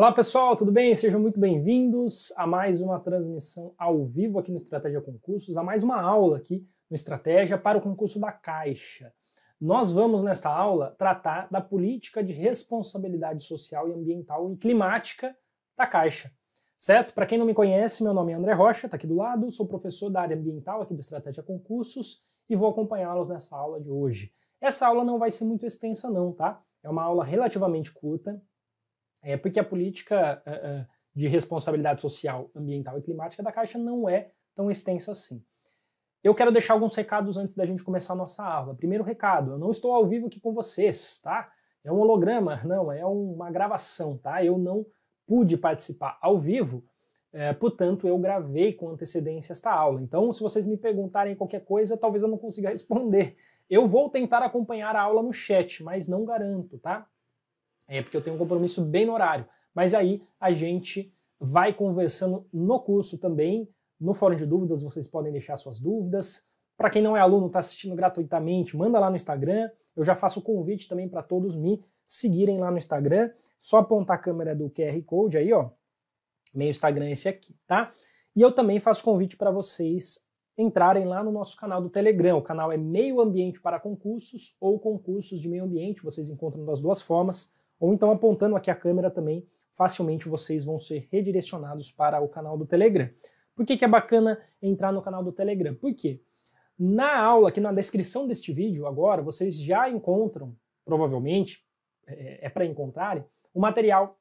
Olá pessoal, tudo bem? Sejam muito bem-vindos a mais uma transmissão ao vivo aqui no Estratégia Concursos, a mais uma aula aqui no Estratégia para o concurso da Caixa. Nós vamos, nesta aula, tratar da política de responsabilidade social e ambiental e climática da Caixa. Certo? Para quem não me conhece, meu nome é André Rocha, está aqui do lado, sou professor da área ambiental aqui do Estratégia Concursos e vou acompanhá-los nessa aula de hoje. Essa aula não vai ser muito extensa, não, tá? É uma aula relativamente curta, é porque a política eh, eh, de responsabilidade social, ambiental e climática da Caixa não é tão extensa assim. Eu quero deixar alguns recados antes da gente começar a nossa aula. Primeiro recado, eu não estou ao vivo aqui com vocês, tá? É um holograma, não, é uma gravação, tá? Eu não pude participar ao vivo, é, portanto, eu gravei com antecedência esta aula. Então, se vocês me perguntarem qualquer coisa, talvez eu não consiga responder. Eu vou tentar acompanhar a aula no chat, mas não garanto, tá? é porque eu tenho um compromisso bem no horário. Mas aí a gente vai conversando no curso também, no fórum de dúvidas, vocês podem deixar suas dúvidas. Para quem não é aluno, está assistindo gratuitamente, manda lá no Instagram. Eu já faço o convite também para todos me seguirem lá no Instagram. Só apontar a câmera do QR Code aí, ó. Meu Instagram é esse aqui, tá? E eu também faço convite para vocês entrarem lá no nosso canal do Telegram. O canal é Meio Ambiente para Concursos ou Concursos de Meio Ambiente, vocês encontram das duas formas ou então apontando aqui a câmera também, facilmente vocês vão ser redirecionados para o canal do Telegram. Por que, que é bacana entrar no canal do Telegram? Porque na aula, aqui na descrição deste vídeo agora, vocês já encontram, provavelmente, é, é para encontrarem, o material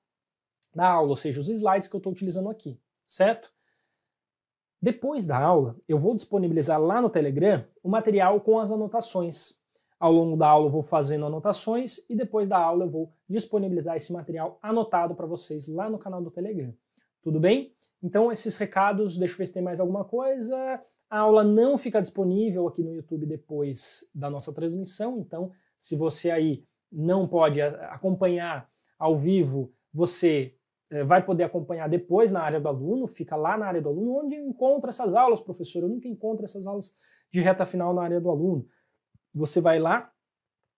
da aula, ou seja, os slides que eu estou utilizando aqui, certo? Depois da aula, eu vou disponibilizar lá no Telegram o material com as anotações ao longo da aula eu vou fazendo anotações e depois da aula eu vou disponibilizar esse material anotado para vocês lá no canal do Telegram. Tudo bem? Então esses recados, deixa eu ver se tem mais alguma coisa. A aula não fica disponível aqui no YouTube depois da nossa transmissão, então se você aí não pode acompanhar ao vivo, você eh, vai poder acompanhar depois na área do aluno, fica lá na área do aluno, onde encontra essas aulas, professor. Eu nunca encontro essas aulas de reta final na área do aluno. Você vai lá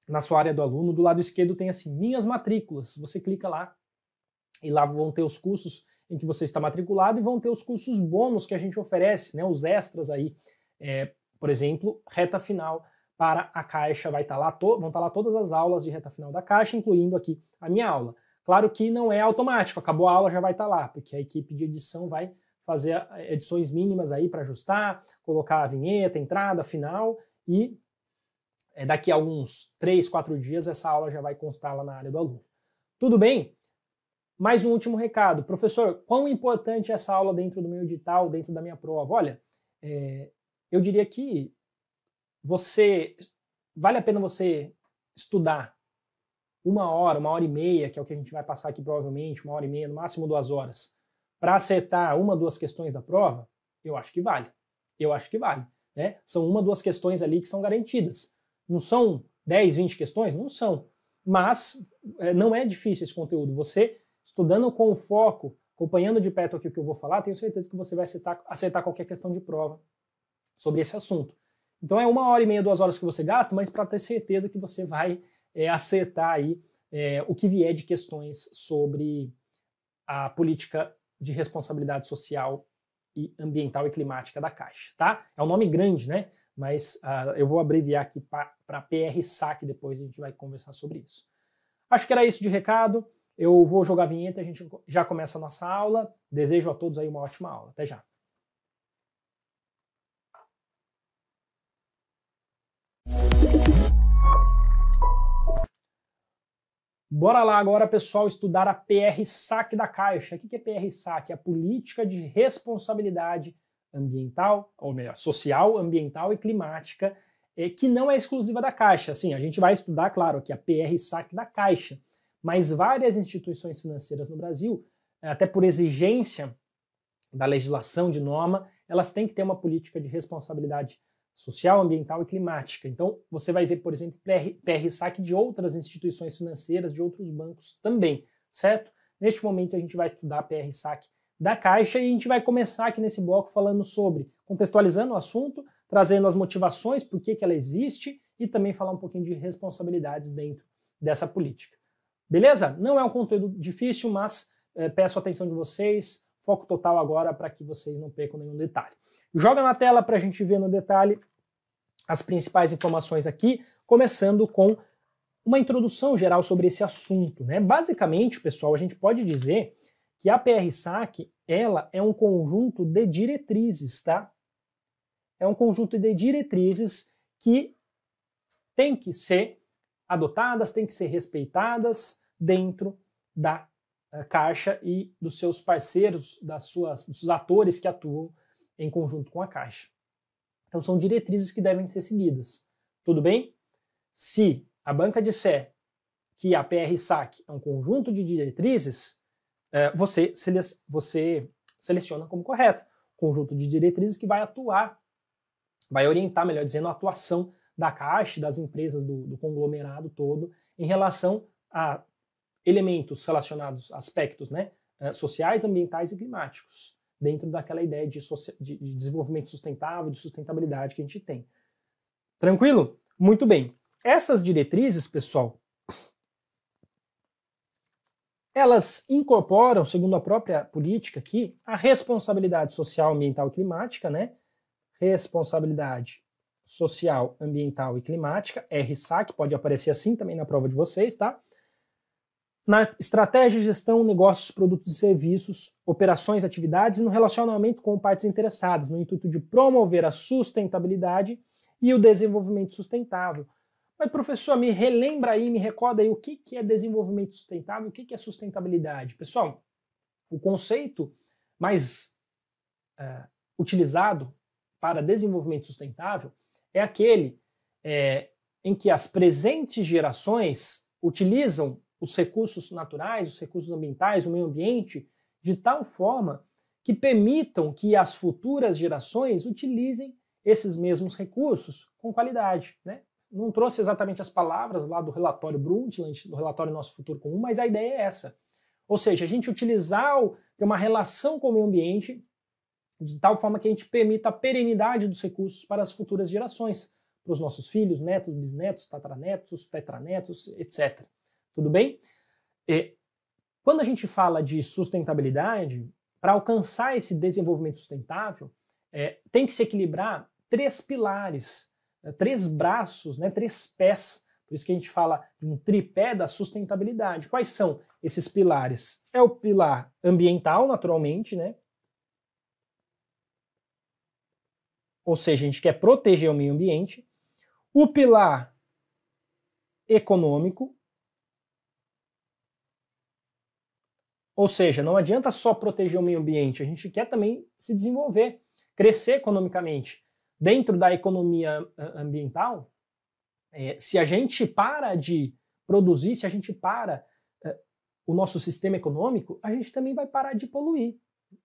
na sua área do aluno, do lado esquerdo tem assim, minhas matrículas. Você clica lá e lá vão ter os cursos em que você está matriculado e vão ter os cursos bônus que a gente oferece, né, os extras aí. É, por exemplo, reta final para a Caixa, vai estar tá lá vão estar tá lá todas as aulas de reta final da Caixa, incluindo aqui a minha aula. Claro que não é automático, acabou a aula já vai estar tá lá, porque a equipe de edição vai fazer é, edições mínimas aí para ajustar, colocar a vinheta, entrada, final e é, daqui a alguns 3, 4 dias essa aula já vai constar lá na área do aluno. Tudo bem? Mais um último recado. Professor, quão importante é essa aula dentro do meu edital, dentro da minha prova? Olha, é, eu diria que você vale a pena você estudar uma hora, uma hora e meia, que é o que a gente vai passar aqui provavelmente, uma hora e meia, no máximo duas horas, para acertar uma, duas questões da prova, eu acho que vale. Eu acho que vale. Né? São uma, duas questões ali que são garantidas. Não são 10, 20 questões? Não são. Mas é, não é difícil esse conteúdo. Você, estudando com foco, acompanhando de perto aqui o que eu vou falar, tenho certeza que você vai acertar, acertar qualquer questão de prova sobre esse assunto. Então é uma hora e meia, duas horas que você gasta, mas para ter certeza que você vai é, acertar aí é, o que vier de questões sobre a política de responsabilidade social e ambiental e climática da Caixa, tá? É um nome grande, né? Mas uh, eu vou abreviar aqui para para PR SAC, depois a gente vai conversar sobre isso. Acho que era isso de recado. Eu vou jogar a vinheta, a gente já começa a nossa aula. Desejo a todos aí uma ótima aula. Até já. Bora lá agora, pessoal, estudar a PR SAC da Caixa. O que é PR SAC? É a política de responsabilidade ambiental, ou melhor, social, ambiental e climática é, que não é exclusiva da Caixa. Assim, a gente vai estudar, claro, que a PR SAC da Caixa, mas várias instituições financeiras no Brasil, é, até por exigência da legislação de norma, elas têm que ter uma política de responsabilidade social, ambiental e climática. Então, você vai ver, por exemplo, PR, PR SAC de outras instituições financeiras, de outros bancos também, certo? Neste momento, a gente vai estudar a PR SAC da Caixa e a gente vai começar aqui nesse bloco falando sobre, contextualizando o assunto, trazendo as motivações, por que, que ela existe e também falar um pouquinho de responsabilidades dentro dessa política. Beleza? Não é um conteúdo difícil, mas é, peço a atenção de vocês, foco total agora para que vocês não percam nenhum detalhe. Joga na tela para a gente ver no detalhe as principais informações aqui, começando com uma introdução geral sobre esse assunto. Né? Basicamente, pessoal, a gente pode dizer que a PR-SAC ela é um conjunto de diretrizes, tá? é um conjunto de diretrizes que tem que ser adotadas, tem que ser respeitadas dentro da eh, Caixa e dos seus parceiros, das suas, dos atores que atuam em conjunto com a Caixa. Então são diretrizes que devem ser seguidas. Tudo bem? Se a banca disser que a PR-SAC é um conjunto de diretrizes, eh, você, você seleciona como correta. Conjunto de diretrizes que vai atuar vai orientar, melhor dizendo, a atuação da Caixa, das empresas do, do conglomerado todo, em relação a elementos relacionados, aspectos né, eh, sociais, ambientais e climáticos, dentro daquela ideia de, de, de desenvolvimento sustentável, de sustentabilidade que a gente tem. Tranquilo? Muito bem. Essas diretrizes, pessoal, elas incorporam, segundo a própria política aqui, a responsabilidade social, ambiental e climática, né? responsabilidade social, ambiental e climática, RSAC, pode aparecer assim também na prova de vocês, tá? Na estratégia, gestão, negócios, produtos e serviços, operações, atividades, no relacionamento com partes interessadas, no intuito de promover a sustentabilidade e o desenvolvimento sustentável. Mas, professor, me relembra aí, me recorda aí o que, que é desenvolvimento sustentável, o que, que é sustentabilidade. Pessoal, o conceito mais uh, utilizado para desenvolvimento sustentável é aquele é, em que as presentes gerações utilizam os recursos naturais, os recursos ambientais, o meio ambiente, de tal forma que permitam que as futuras gerações utilizem esses mesmos recursos com qualidade. Né? Não trouxe exatamente as palavras lá do relatório Brundtland, do relatório Nosso Futuro Comum, mas a ideia é essa. Ou seja, a gente utilizar, ter uma relação com o meio ambiente de tal forma que a gente permita a perenidade dos recursos para as futuras gerações, para os nossos filhos, netos, bisnetos, tataranetos, tetranetos, etc. Tudo bem? E quando a gente fala de sustentabilidade, para alcançar esse desenvolvimento sustentável, é, tem que se equilibrar três pilares, né, três braços, né, três pés. Por isso que a gente fala de um tripé da sustentabilidade. Quais são esses pilares? É o pilar ambiental, naturalmente, né? ou seja, a gente quer proteger o meio ambiente. O pilar econômico, ou seja, não adianta só proteger o meio ambiente, a gente quer também se desenvolver, crescer economicamente. Dentro da economia ah, ambiental, é, se a gente para de produzir, se a gente para é, o nosso sistema econômico, a gente também vai parar de poluir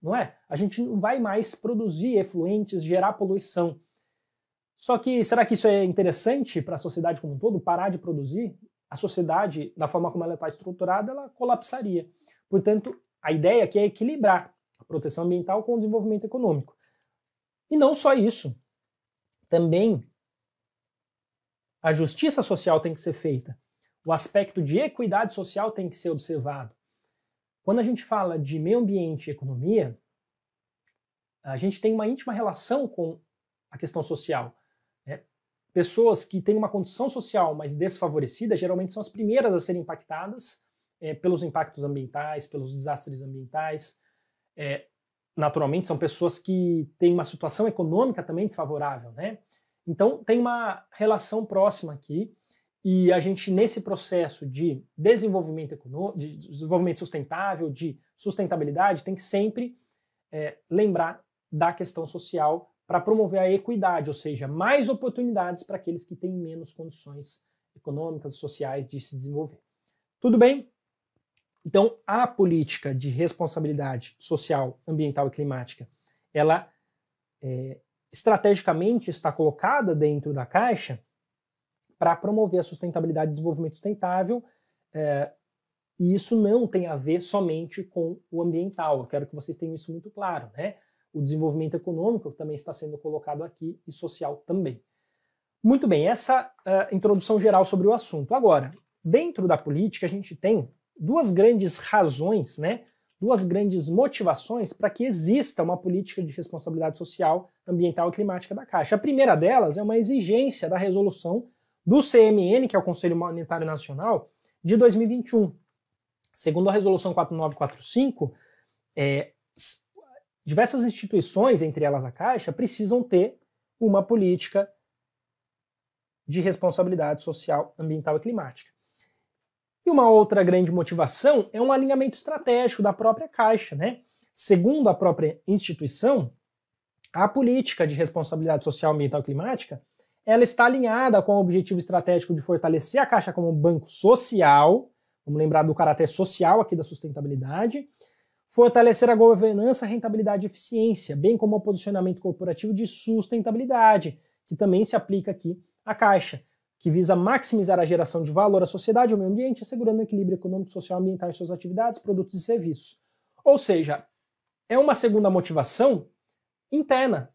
não é? A gente não vai mais produzir efluentes, gerar poluição. Só que será que isso é interessante para a sociedade como um todo? Parar de produzir? A sociedade, da forma como ela está estruturada, ela colapsaria. Portanto, a ideia aqui é equilibrar a proteção ambiental com o desenvolvimento econômico. E não só isso. Também a justiça social tem que ser feita. O aspecto de equidade social tem que ser observado. Quando a gente fala de meio ambiente e economia, a gente tem uma íntima relação com a questão social. Né? Pessoas que têm uma condição social mais desfavorecida geralmente são as primeiras a serem impactadas é, pelos impactos ambientais, pelos desastres ambientais. É, naturalmente, são pessoas que têm uma situação econômica também desfavorável. Né? Então, tem uma relação próxima aqui e a gente, nesse processo de desenvolvimento, econômico, de desenvolvimento sustentável, de sustentabilidade, tem que sempre é, lembrar da questão social para promover a equidade, ou seja, mais oportunidades para aqueles que têm menos condições econômicas e sociais de se desenvolver. Tudo bem? Então, a política de responsabilidade social, ambiental e climática, ela é, estrategicamente está colocada dentro da caixa para promover a sustentabilidade e desenvolvimento sustentável. É, e isso não tem a ver somente com o ambiental. Eu quero que vocês tenham isso muito claro, né? O desenvolvimento econômico também está sendo colocado aqui e social também. Muito bem, essa uh, introdução geral sobre o assunto. Agora, dentro da política, a gente tem duas grandes razões, né? Duas grandes motivações para que exista uma política de responsabilidade social, ambiental e climática da Caixa. A primeira delas é uma exigência da resolução do CMN, que é o Conselho Monetário Nacional, de 2021. Segundo a Resolução 4945, é, diversas instituições, entre elas a Caixa, precisam ter uma política de responsabilidade social, ambiental e climática. E uma outra grande motivação é um alinhamento estratégico da própria Caixa, né? Segundo a própria instituição, a política de responsabilidade social, ambiental e climática ela está alinhada com o objetivo estratégico de fortalecer a Caixa como um banco social, vamos lembrar do caráter social aqui da sustentabilidade, fortalecer a governança, rentabilidade e eficiência, bem como o posicionamento corporativo de sustentabilidade, que também se aplica aqui à Caixa, que visa maximizar a geração de valor à sociedade e ao meio ambiente, assegurando o equilíbrio econômico, social e ambiental em suas atividades, produtos e serviços. Ou seja, é uma segunda motivação interna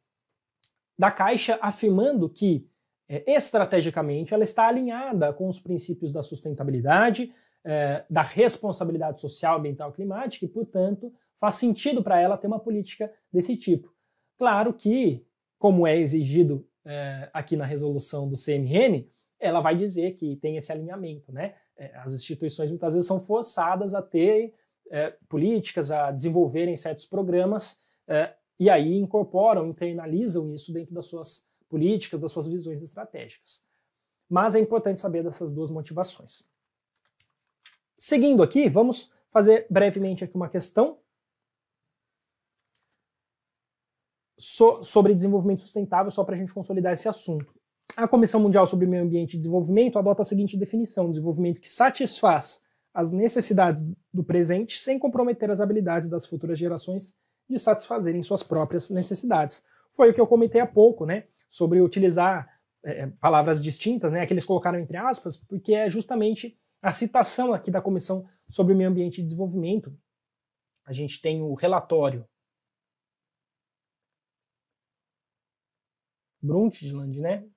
da Caixa afirmando que é, estrategicamente, ela está alinhada com os princípios da sustentabilidade, é, da responsabilidade social, ambiental e climática, e, portanto, faz sentido para ela ter uma política desse tipo. Claro que, como é exigido é, aqui na resolução do CMN, ela vai dizer que tem esse alinhamento, né? As instituições muitas vezes são forçadas a ter é, políticas, a desenvolverem certos programas é, e aí incorporam, internalizam isso dentro das suas políticas, das suas visões estratégicas. Mas é importante saber dessas duas motivações. Seguindo aqui, vamos fazer brevemente aqui uma questão so sobre desenvolvimento sustentável, só para a gente consolidar esse assunto. A Comissão Mundial sobre Meio Ambiente e Desenvolvimento adota a seguinte definição: desenvolvimento que satisfaz as necessidades do presente sem comprometer as habilidades das futuras gerações de satisfazerem suas próprias necessidades. Foi o que eu comentei há pouco, né? sobre utilizar é, é, palavras distintas, né, que eles colocaram entre aspas, porque é justamente a citação aqui da Comissão sobre o Meio Ambiente e Desenvolvimento. A gente tem o relatório Brundtland, né?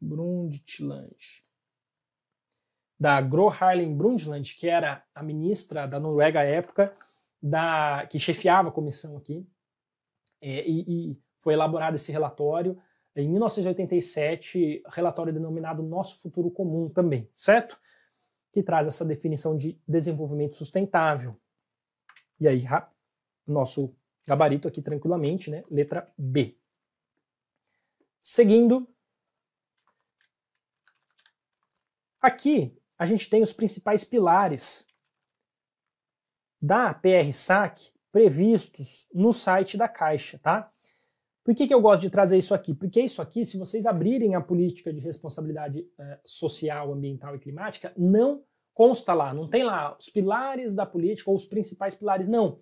Brundtland. Da Gro Harlem Brundtland, que era a ministra da Noruega à época, da, que chefiava a comissão aqui. É, e, e foi elaborado esse relatório em 1987, relatório denominado Nosso Futuro Comum também, certo? Que traz essa definição de desenvolvimento sustentável. E aí, nosso gabarito aqui tranquilamente, né? Letra B. Seguindo, aqui a gente tem os principais pilares da PR SAC previstos no site da Caixa, tá? Por que, que eu gosto de trazer isso aqui? Porque isso aqui, se vocês abrirem a política de responsabilidade eh, social, ambiental e climática, não consta lá, não tem lá os pilares da política ou os principais pilares, não.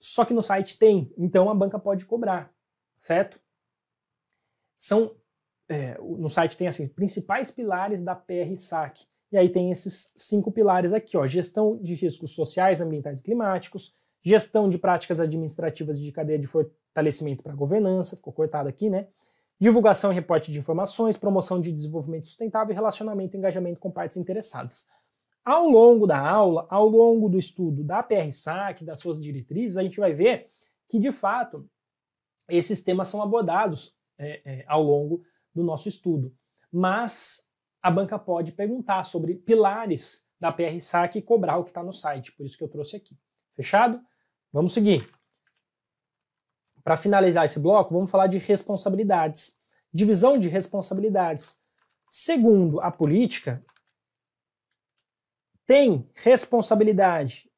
Só que no site tem, então a banca pode cobrar, certo? São, é, no site tem assim, principais pilares da pr E aí tem esses cinco pilares aqui, ó, gestão de riscos sociais, ambientais e climáticos, gestão de práticas administrativas de cadeia de fortalecimento para governança, ficou cortado aqui, né? Divulgação e reporte de informações, promoção de desenvolvimento sustentável e relacionamento e engajamento com partes interessadas. Ao longo da aula, ao longo do estudo da PRSAC, das suas diretrizes, a gente vai ver que, de fato, esses temas são abordados é, é, ao longo do nosso estudo. Mas a banca pode perguntar sobre pilares da PRSAC e cobrar o que está no site, por isso que eu trouxe aqui. Fechado? Vamos seguir. Para finalizar esse bloco, vamos falar de responsabilidades. Divisão de responsabilidades. Segundo a política, tem responsabilidade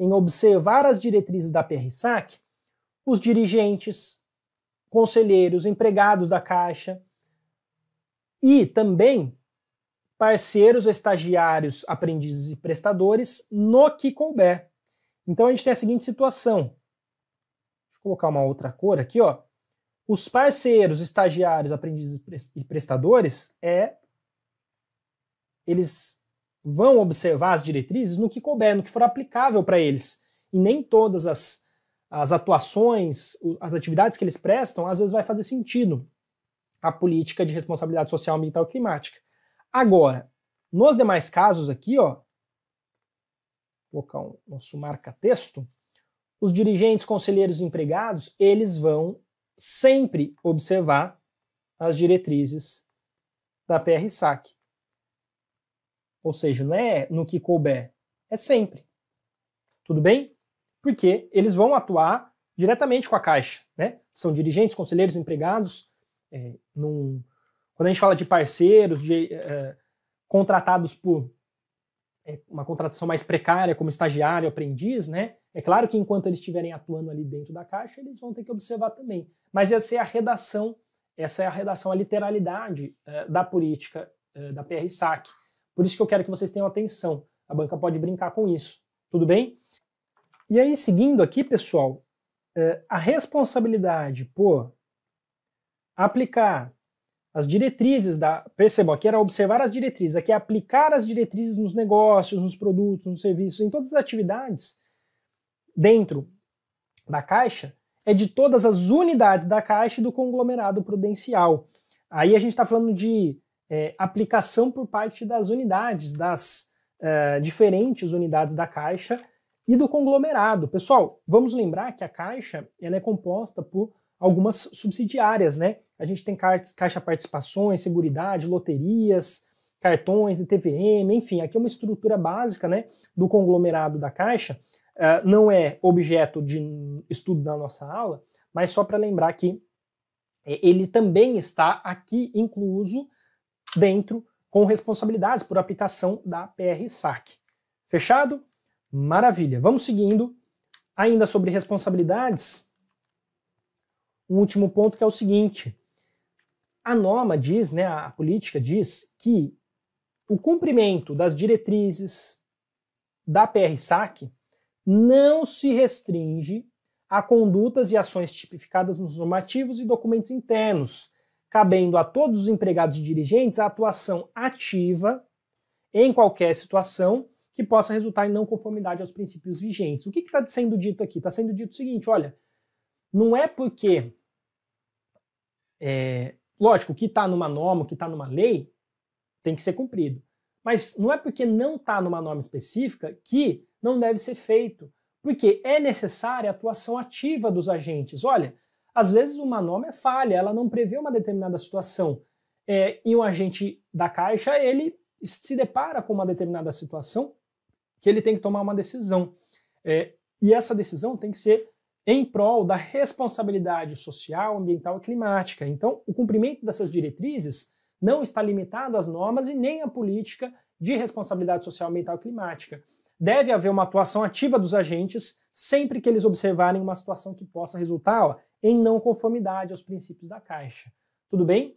em observar as diretrizes da PRSAC os dirigentes, conselheiros, empregados da Caixa e também parceiros, estagiários, aprendizes e prestadores no que couber. Então a gente tem a seguinte situação. Deixa eu colocar uma outra cor aqui, ó. Os parceiros, estagiários, aprendizes e prestadores é eles vão observar as diretrizes no que couber, no que for aplicável para eles. E nem todas as, as atuações, as atividades que eles prestam, às vezes vai fazer sentido a política de responsabilidade social, ambiental e climática. Agora, nos demais casos aqui, ó, colocar um nosso marca-texto, os dirigentes, conselheiros empregados, eles vão sempre observar as diretrizes da PR-SAC. Ou seja, não é no que couber, é sempre. Tudo bem? Porque eles vão atuar diretamente com a Caixa. Né? São dirigentes, conselheiros, empregados. É, num... Quando a gente fala de parceiros, de é, contratados por é uma contratação mais precária como estagiário, aprendiz, né? É claro que enquanto eles estiverem atuando ali dentro da caixa, eles vão ter que observar também. Mas essa é a redação, essa é a redação, a literalidade uh, da política uh, da PR-SAC. Por isso que eu quero que vocês tenham atenção. A banca pode brincar com isso. Tudo bem? E aí, seguindo aqui, pessoal, uh, a responsabilidade por aplicar as diretrizes da. Percebam, aqui era observar as diretrizes, aqui é aplicar as diretrizes nos negócios, nos produtos, nos serviços, em todas as atividades dentro da Caixa, é de todas as unidades da Caixa e do conglomerado prudencial. Aí a gente está falando de é, aplicação por parte das unidades, das é, diferentes unidades da Caixa e do conglomerado. Pessoal, vamos lembrar que a Caixa ela é composta por algumas subsidiárias, né? A gente tem caixa participações, seguridade, loterias, cartões, TVM, enfim, aqui é uma estrutura básica né, do conglomerado da Caixa. Uh, não é objeto de estudo da nossa aula, mas só para lembrar que é, ele também está aqui incluso dentro com responsabilidades por aplicação da PR-SAC. Fechado? Maravilha. Vamos seguindo. Ainda sobre responsabilidades, um último ponto que é o seguinte: a norma diz, né, a política diz que o cumprimento das diretrizes da PR-SAC não se restringe a condutas e ações tipificadas nos normativos e documentos internos, cabendo a todos os empregados e dirigentes a atuação ativa em qualquer situação que possa resultar em não conformidade aos princípios vigentes. O que está sendo dito aqui? Está sendo dito o seguinte: olha, não é porque é, Lógico, o que está numa norma, o que está numa lei, tem que ser cumprido. Mas não é porque não está numa norma específica que não deve ser feito, porque é necessária a atuação ativa dos agentes. Olha, às vezes uma norma é falha, ela não prevê uma determinada situação, é, e um agente da Caixa, ele se depara com uma determinada situação que ele tem que tomar uma decisão. É, e essa decisão tem que ser em prol da responsabilidade social, ambiental e climática. Então, o cumprimento dessas diretrizes não está limitado às normas e nem à política de responsabilidade social, ambiental e climática. Deve haver uma atuação ativa dos agentes sempre que eles observarem uma situação que possa resultar ó, em não conformidade aos princípios da Caixa. Tudo bem?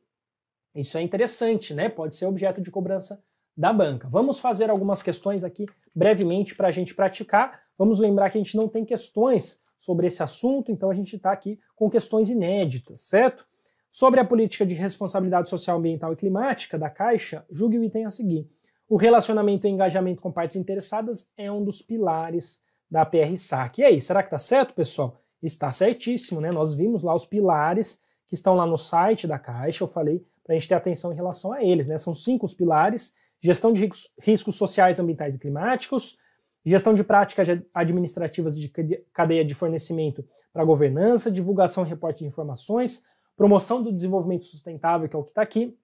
Isso é interessante, né? Pode ser objeto de cobrança da banca. Vamos fazer algumas questões aqui brevemente para a gente praticar. Vamos lembrar que a gente não tem questões sobre esse assunto, então a gente está aqui com questões inéditas, certo? Sobre a política de responsabilidade social, ambiental e climática da Caixa, julgue o item a seguir. O relacionamento e engajamento com partes interessadas é um dos pilares da PRSAC. E aí, será que está certo, pessoal? Está certíssimo, né? Nós vimos lá os pilares que estão lá no site da Caixa, eu falei para a gente ter atenção em relação a eles, né? São cinco os pilares: gestão de riscos sociais, ambientais e climáticos, Gestão de práticas administrativas de cadeia de fornecimento para governança, divulgação e reporte de informações, promoção do desenvolvimento sustentável, que é o que está aqui,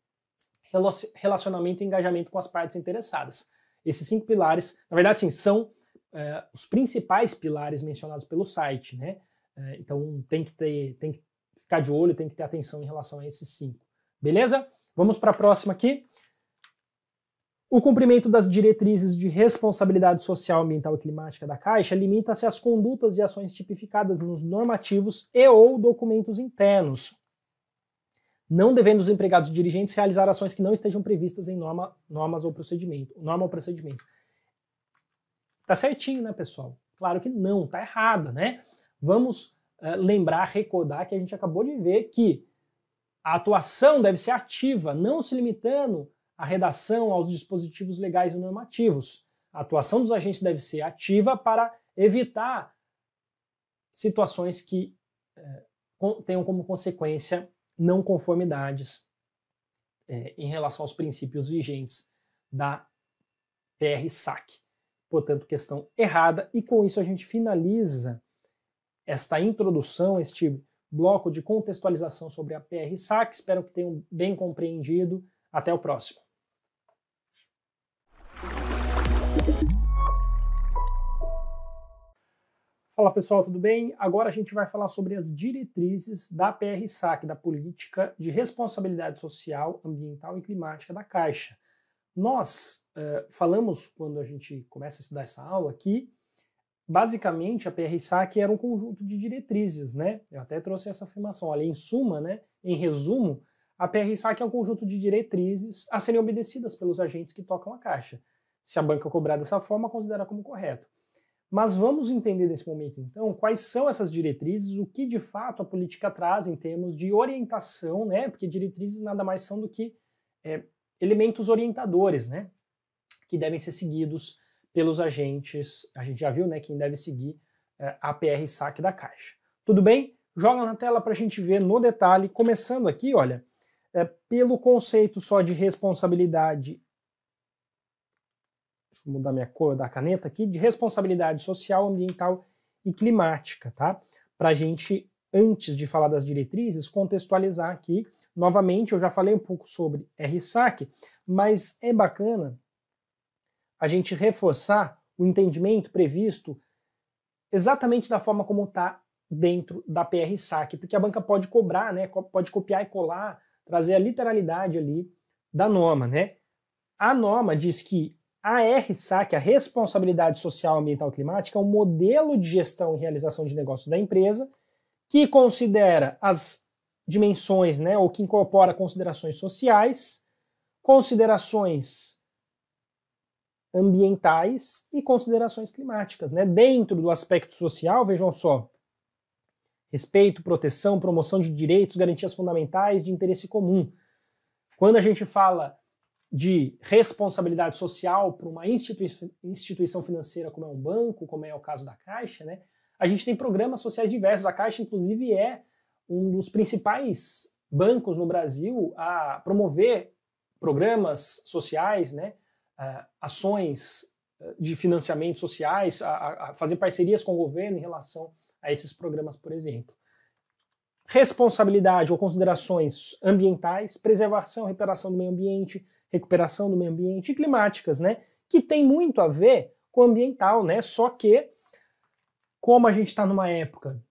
relacionamento e engajamento com as partes interessadas. Esses cinco pilares, na verdade, sim, são é, os principais pilares mencionados pelo site, né? É, então tem que ter, tem que ficar de olho, tem que ter atenção em relação a esses cinco. Beleza? Vamos para a próxima aqui. O cumprimento das diretrizes de responsabilidade social, ambiental e climática da Caixa limita-se às condutas e ações tipificadas nos normativos e ou documentos internos, não devendo os empregados dirigentes realizar ações que não estejam previstas em norma, normas ou procedimento, norma ou procedimento. Tá certinho, né, pessoal? Claro que não, tá errada, né? Vamos uh, lembrar, recordar que a gente acabou de ver que a atuação deve ser ativa, não se limitando a redação aos dispositivos legais e normativos. A atuação dos agentes deve ser ativa para evitar situações que eh, tenham como consequência não conformidades eh, em relação aos princípios vigentes da PR-SAC. Portanto, questão errada, e com isso a gente finaliza esta introdução, este bloco de contextualização sobre a PR-SAC. Espero que tenham bem compreendido. Até o próximo. Fala pessoal, tudo bem? Agora a gente vai falar sobre as diretrizes da PRSAC, da Política de Responsabilidade Social, Ambiental e Climática da Caixa. Nós uh, falamos, quando a gente começa a estudar essa aula, que basicamente a PRSAC era um conjunto de diretrizes, né? Eu até trouxe essa afirmação. Olha, em suma, né, em resumo, a PRSAC é um conjunto de diretrizes a serem obedecidas pelos agentes que tocam a Caixa. Se a banca cobrar dessa forma, considera como correto. Mas vamos entender nesse momento, então, quais são essas diretrizes, o que de fato a política traz em termos de orientação, né? Porque diretrizes nada mais são do que é, elementos orientadores, né? Que devem ser seguidos pelos agentes. A gente já viu, né? Quem deve seguir é, a PR saque da Caixa. Tudo bem? Joga na tela para a gente ver no detalhe, começando aqui, olha, é, pelo conceito só de responsabilidade deixa eu mudar minha cor da caneta aqui, de responsabilidade social, ambiental e climática, tá? Para a gente, antes de falar das diretrizes, contextualizar aqui. Novamente, eu já falei um pouco sobre RSAC, mas é bacana a gente reforçar o entendimento previsto exatamente da forma como está dentro da PRSAC porque a banca pode cobrar, né, pode copiar e colar, trazer a literalidade ali da norma. Né? A norma diz que a RSAC, a Responsabilidade Social Ambiental Climática, é um modelo de gestão e realização de negócios da empresa que considera as dimensões, né, ou que incorpora considerações sociais, considerações ambientais e considerações climáticas. Né? Dentro do aspecto social, vejam só, respeito, proteção, promoção de direitos, garantias fundamentais de interesse comum. Quando a gente fala de responsabilidade social para uma institui instituição financeira como é um banco, como é o caso da Caixa, né? A gente tem programas sociais diversos. A Caixa, inclusive, é um dos principais bancos no Brasil a promover programas sociais, né? ações eh, de financiamento sociais, a, a fazer parcerias com o governo em relação a esses programas, por exemplo responsabilidade ou considerações ambientais, preservação, reparação do meio ambiente, recuperação do meio ambiente e climáticas, né? Que tem muito a ver com o ambiental, né? Só que, como a gente está numa época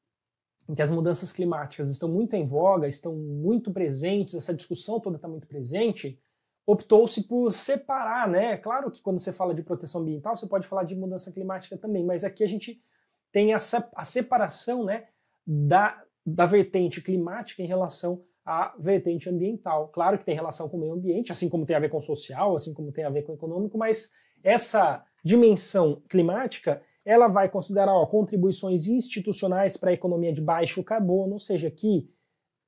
em que as mudanças climáticas estão muito em voga, estão muito presentes, essa discussão toda está muito presente, optou-se por separar, né? Claro que quando você fala de proteção ambiental, você pode falar de mudança climática também, mas aqui a gente tem a, separação, né, da, da vertente climática em relação a vertente ambiental. Claro que tem relação com o meio ambiente, assim como tem a ver com o social, assim como tem a ver com o econômico, mas essa dimensão climática ela vai considerar ó, contribuições institucionais para a economia de baixo carbono, ou seja, que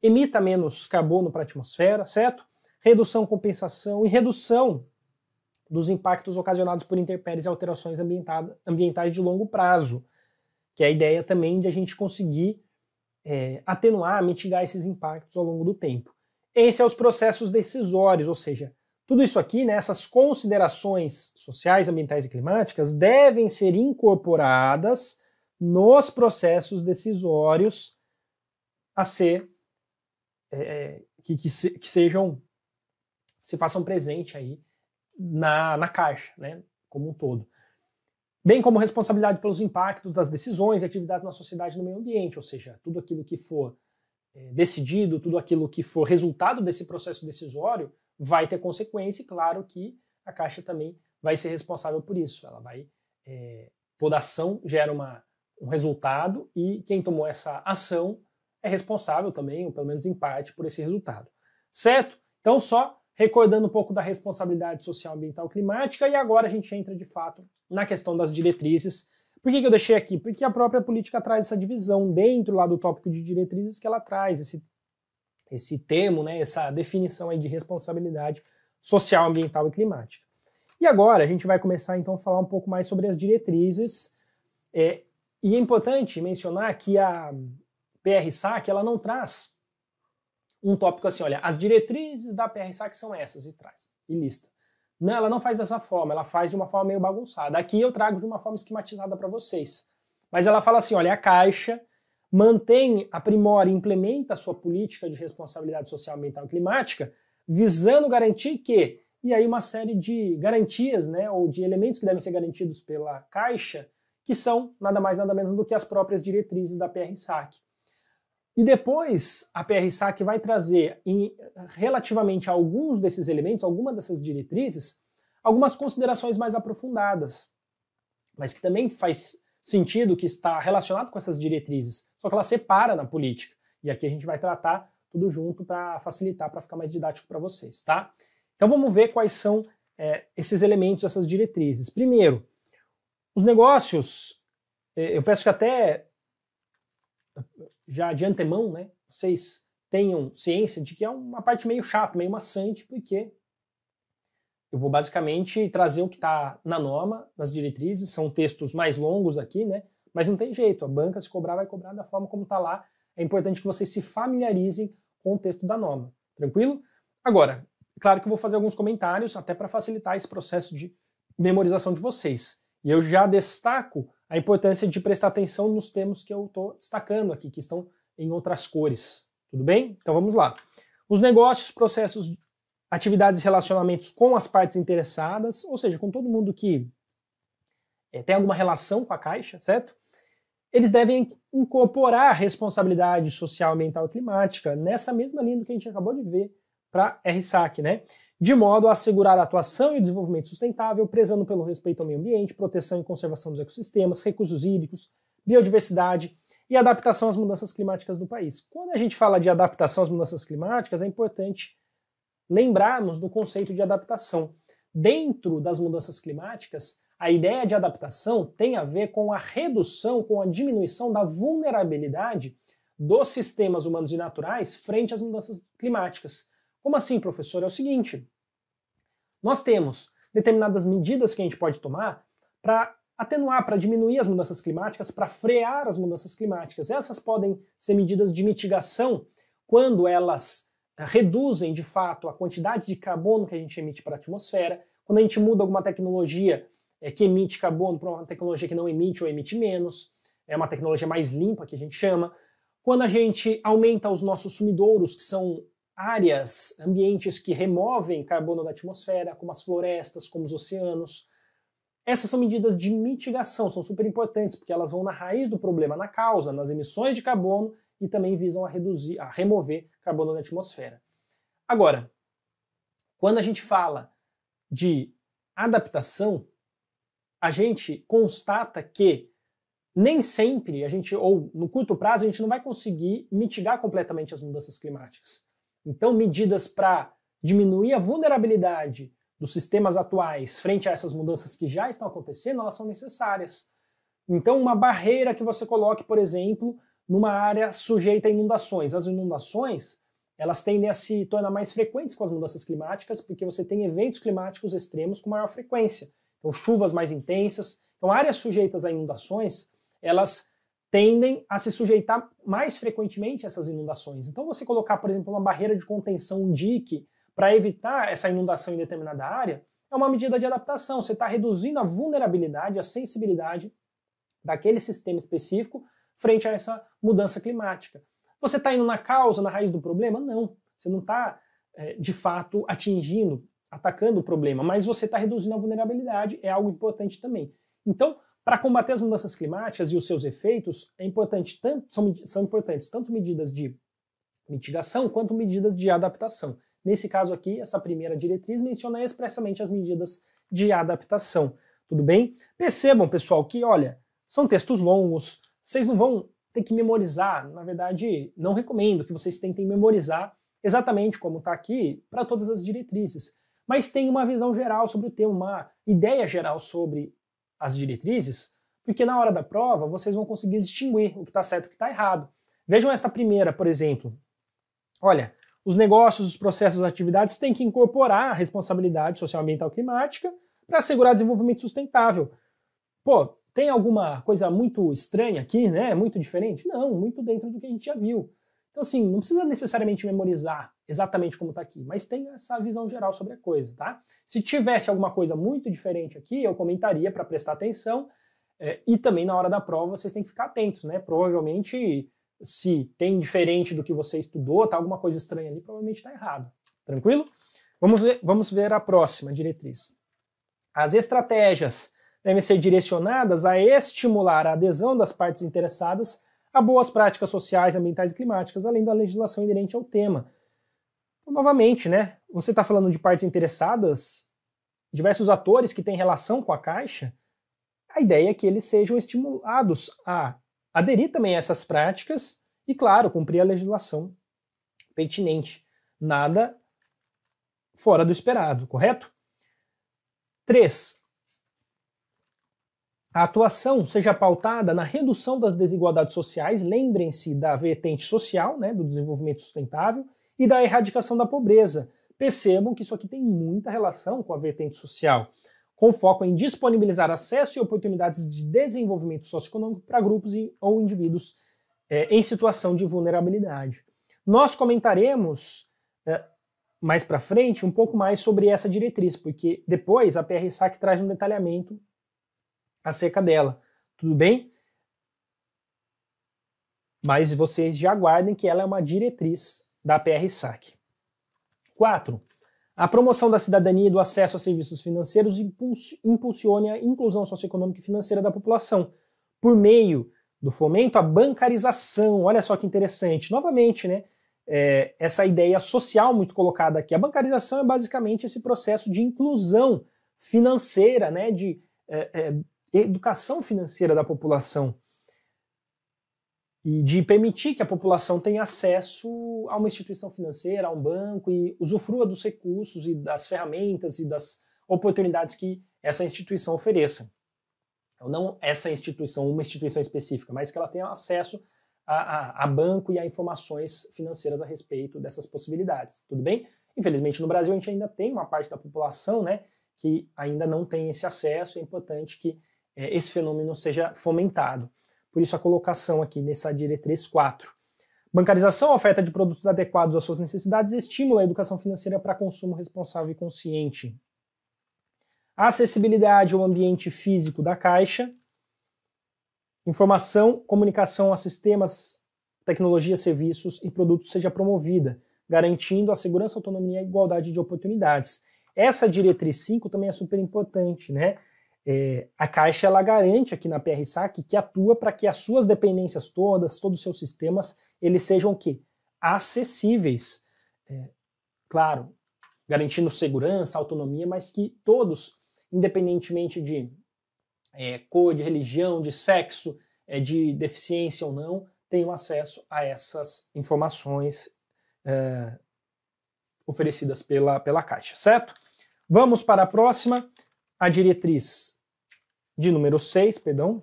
emita menos carbono para a atmosfera, certo? Redução, compensação e redução dos impactos ocasionados por intempéries e alterações ambientais de longo prazo, que é a ideia também de a gente conseguir é, atenuar, mitigar esses impactos ao longo do tempo. Esses são é os processos decisórios, ou seja, tudo isso aqui, né, essas considerações sociais, ambientais e climáticas devem ser incorporadas nos processos decisórios a ser é, é que, que, se, que, sejam se façam presente aí na, na caixa, né, como um todo bem como responsabilidade pelos impactos das decisões e atividades na sociedade e no meio ambiente, ou seja, tudo aquilo que for é, decidido, tudo aquilo que for resultado desse processo decisório vai ter consequência e claro que a Caixa também vai ser responsável por isso. Ela vai é, toda ação gera uma, um resultado e quem tomou essa ação é responsável também, ou pelo menos em parte, por esse resultado. Certo? Então só recordando um pouco da responsabilidade social ambiental climática e agora a gente entra de fato na questão das diretrizes. Por que, que eu deixei aqui? Porque a própria política traz essa divisão dentro lá do tópico de diretrizes que ela traz, esse, esse termo, né, essa definição aí de responsabilidade social, ambiental e climática. E agora a gente vai começar então a falar um pouco mais sobre as diretrizes. É, e é importante mencionar que a PR-SAC ela não traz um tópico assim, olha, as diretrizes da PR-SAC são essas e traz, e lista. Não, ela não faz dessa forma, ela faz de uma forma meio bagunçada. Aqui eu trago de uma forma esquematizada para vocês. Mas ela fala assim: olha, a Caixa mantém, aprimora e implementa a sua política de responsabilidade social, ambiental e climática, visando garantir que, e aí uma série de garantias, né, ou de elementos que devem ser garantidos pela Caixa, que são nada mais nada menos do que as próprias diretrizes da PRSAC. E depois a PRSAC vai trazer, em, relativamente a alguns desses elementos, alguma dessas diretrizes, algumas considerações mais aprofundadas, mas que também faz sentido que está relacionado com essas diretrizes, só que ela separa na política. E aqui a gente vai tratar tudo junto para facilitar, para ficar mais didático para vocês, tá? Então vamos ver quais são é, esses elementos, essas diretrizes. Primeiro, os negócios, é, eu peço que até já de antemão, né, vocês tenham ciência de que é uma parte meio chata, meio maçante, porque eu vou basicamente trazer o que está na norma, nas diretrizes, são textos mais longos aqui, né? Mas não tem jeito, a banca se cobrar vai cobrar da forma como está lá. É importante que vocês se familiarizem com o texto da norma, tranquilo? Agora, claro que eu vou fazer alguns comentários até para facilitar esse processo de memorização de vocês. E eu já destaco a importância de prestar atenção nos termos que eu estou destacando aqui, que estão em outras cores. Tudo bem? Então vamos lá. Os negócios, processos, atividades e relacionamentos com as partes interessadas, ou seja, com todo mundo que é, tem alguma relação com a Caixa, certo? Eles devem incorporar responsabilidade social, ambiental e climática nessa mesma linha do que a gente acabou de ver para RSAC, né? de modo a assegurar a atuação e o desenvolvimento sustentável, prezando pelo respeito ao meio ambiente, proteção e conservação dos ecossistemas, recursos hídricos, biodiversidade e adaptação às mudanças climáticas do país. Quando a gente fala de adaptação às mudanças climáticas, é importante lembrarmos do conceito de adaptação. Dentro das mudanças climáticas, a ideia de adaptação tem a ver com a redução, com a diminuição da vulnerabilidade dos sistemas humanos e naturais frente às mudanças climáticas. Como assim, professor? É o seguinte: nós temos determinadas medidas que a gente pode tomar para atenuar, para diminuir as mudanças climáticas, para frear as mudanças climáticas. Essas podem ser medidas de mitigação quando elas eh, reduzem de fato a quantidade de carbono que a gente emite para a atmosfera, quando a gente muda alguma tecnologia é, que emite carbono para uma tecnologia que não emite ou emite menos, é uma tecnologia mais limpa que a gente chama, quando a gente aumenta os nossos sumidouros, que são áreas, ambientes que removem carbono da atmosfera, como as florestas, como os oceanos. Essas são medidas de mitigação, são super importantes, porque elas vão na raiz do problema, na causa, nas emissões de carbono e também visam a reduzir, a remover carbono da atmosfera. Agora, quando a gente fala de adaptação, a gente constata que nem sempre a gente, ou no curto prazo, a gente não vai conseguir mitigar completamente as mudanças climáticas. Então, medidas para diminuir a vulnerabilidade dos sistemas atuais frente a essas mudanças que já estão acontecendo, elas são necessárias. Então, uma barreira que você coloque, por exemplo, numa área sujeita a inundações. As inundações, elas tendem a se tornar mais frequentes com as mudanças climáticas, porque você tem eventos climáticos extremos com maior frequência. Então, chuvas mais intensas. Então, áreas sujeitas a inundações, elas tendem a se sujeitar mais frequentemente a essas inundações. Então, você colocar, por exemplo, uma barreira de contenção, um dique, para evitar essa inundação em determinada área, é uma medida de adaptação. Você está reduzindo a vulnerabilidade, a sensibilidade daquele sistema específico frente a essa mudança climática. Você está indo na causa, na raiz do problema? Não. Você não está, é, de fato, atingindo, atacando o problema, mas você está reduzindo a vulnerabilidade. É algo importante também. Então, para combater as mudanças climáticas e os seus efeitos, é importante tanto, são, são importantes tanto medidas de mitigação quanto medidas de adaptação. Nesse caso aqui, essa primeira diretriz menciona expressamente as medidas de adaptação. Tudo bem? Percebam, pessoal, que olha, são textos longos, vocês não vão ter que memorizar. Na verdade, não recomendo que vocês tentem memorizar exatamente como está aqui para todas as diretrizes. Mas tem uma visão geral sobre o tema, uma ideia geral sobre as diretrizes, porque na hora da prova vocês vão conseguir distinguir o que está certo e o que está errado. Vejam esta primeira, por exemplo. Olha, os negócios, os processos, as atividades têm que incorporar a responsabilidade social, ambiental, climática para assegurar desenvolvimento sustentável. Pô, tem alguma coisa muito estranha aqui, né? Muito diferente? Não, muito dentro do que a gente já viu. Então, assim, não precisa necessariamente memorizar exatamente como está aqui, mas tenha essa visão geral sobre a coisa, tá? Se tivesse alguma coisa muito diferente aqui, eu comentaria para prestar atenção. É, e também na hora da prova vocês têm que ficar atentos, né? Provavelmente, se tem diferente do que você estudou, tá alguma coisa estranha ali, provavelmente está errado. Tranquilo? Vamos ver, vamos ver a próxima diretriz. As estratégias devem ser direcionadas a estimular a adesão das partes interessadas a boas práticas sociais, ambientais e climáticas, além da legislação inerente ao tema. Então, novamente, né, você está falando de partes interessadas, diversos atores que têm relação com a Caixa, a ideia é que eles sejam estimulados a aderir também a essas práticas e, claro, cumprir a legislação pertinente. Nada fora do esperado, correto? 3. A atuação seja pautada na redução das desigualdades sociais, lembrem-se da vertente social, né, do desenvolvimento sustentável, e da erradicação da pobreza. Percebam que isso aqui tem muita relação com a vertente social, com foco em disponibilizar acesso e oportunidades de desenvolvimento socioeconômico para grupos e, ou indivíduos é, em situação de vulnerabilidade. Nós comentaremos é, mais para frente um pouco mais sobre essa diretriz, porque depois a PRSAC traz um detalhamento acerca dela, tudo bem? Mas vocês já aguardem que ela é uma diretriz da PR-SAC. 4. A promoção da cidadania e do acesso a serviços financeiros impulsione a inclusão socioeconômica e financeira da população por meio do fomento à bancarização. Olha só que interessante. Novamente, né? É, essa ideia social muito colocada aqui. A bancarização é basicamente esse processo de inclusão financeira, né? De é, é educação financeira da população e de permitir que a população tenha acesso a uma instituição financeira, a um banco e usufrua dos recursos e das ferramentas e das oportunidades que essa instituição ofereça. Então, não essa instituição, uma instituição específica, mas que elas tenham acesso a, a, a banco e a informações financeiras a respeito dessas possibilidades. Tudo bem? Infelizmente, no Brasil, a gente ainda tem uma parte da população né, que ainda não tem esse acesso. É importante que é, esse fenômeno seja fomentado. Por isso a colocação aqui nessa diretriz 4. Bancarização, oferta de produtos adequados às suas necessidades, estimula a educação financeira para consumo responsável e consciente. A acessibilidade ao ambiente físico da Caixa. Informação, comunicação a sistemas, tecnologias, serviços e produtos seja promovida, garantindo a segurança, autonomia e igualdade de oportunidades. Essa diretriz 5 também é super importante, né? É, a Caixa ela garante aqui na PRSAC que atua para que as suas dependências todas, todos os seus sistemas, eles sejam o quê? Acessíveis. É, claro, garantindo segurança, autonomia, mas que todos, independentemente de é, cor, de religião, de sexo, é, de deficiência ou não, tenham acesso a essas informações é, oferecidas pela, pela Caixa, certo? Vamos para a próxima, a diretriz de número 6, perdão.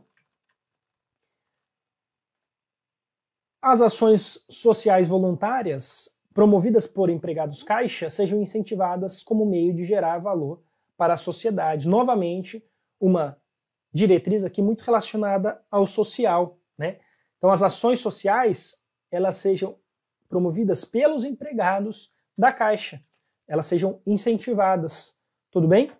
As ações sociais voluntárias promovidas por empregados caixa sejam incentivadas como meio de gerar valor para a sociedade. Novamente, uma diretriz aqui muito relacionada ao social, né? Então as ações sociais, elas sejam promovidas pelos empregados da caixa. Elas sejam incentivadas, tudo bem?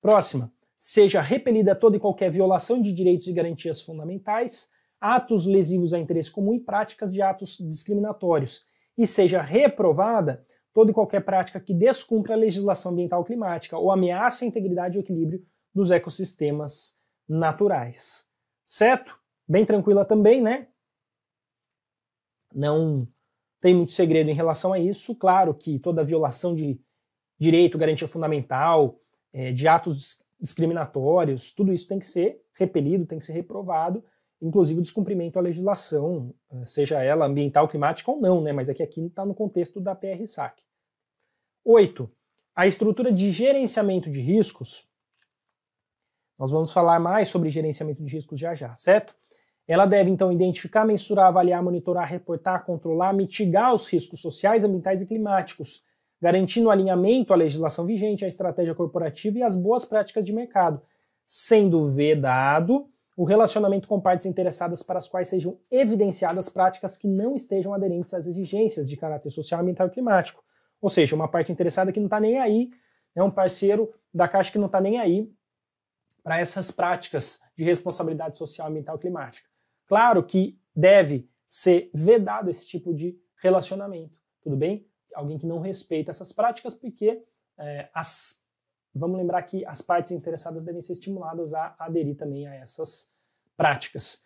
Próxima seja repelida toda e qualquer violação de direitos e garantias fundamentais, atos lesivos a interesse comum e práticas de atos discriminatórios, e seja reprovada toda e qualquer prática que descumpra a legislação ambiental climática ou ameace a integridade e o equilíbrio dos ecossistemas naturais. Certo? Bem tranquila também, né? Não tem muito segredo em relação a isso. Claro que toda violação de direito, garantia fundamental, eh, de atos discriminatórios, tudo isso tem que ser repelido, tem que ser reprovado, inclusive o descumprimento à legislação, eh, seja ela ambiental, climática ou não, né? mas é que aqui está no contexto da PR-SAC. 8. A estrutura de gerenciamento de riscos. Nós vamos falar mais sobre gerenciamento de riscos já já, certo? Ela deve, então, identificar, mensurar, avaliar, monitorar, reportar, controlar, mitigar os riscos sociais, ambientais e climáticos garantindo o alinhamento à legislação vigente, à estratégia corporativa e às boas práticas de mercado, sendo vedado o relacionamento com partes interessadas para as quais sejam evidenciadas práticas que não estejam aderentes às exigências de caráter social, ambiental e climático. Ou seja, uma parte interessada que não está nem aí, é né, um parceiro da Caixa que não está nem aí para essas práticas de responsabilidade social, ambiental e climática. Claro que deve ser vedado esse tipo de relacionamento, tudo bem? alguém que não respeita essas práticas, porque é, as, vamos lembrar que as partes interessadas devem ser estimuladas a aderir também a essas práticas.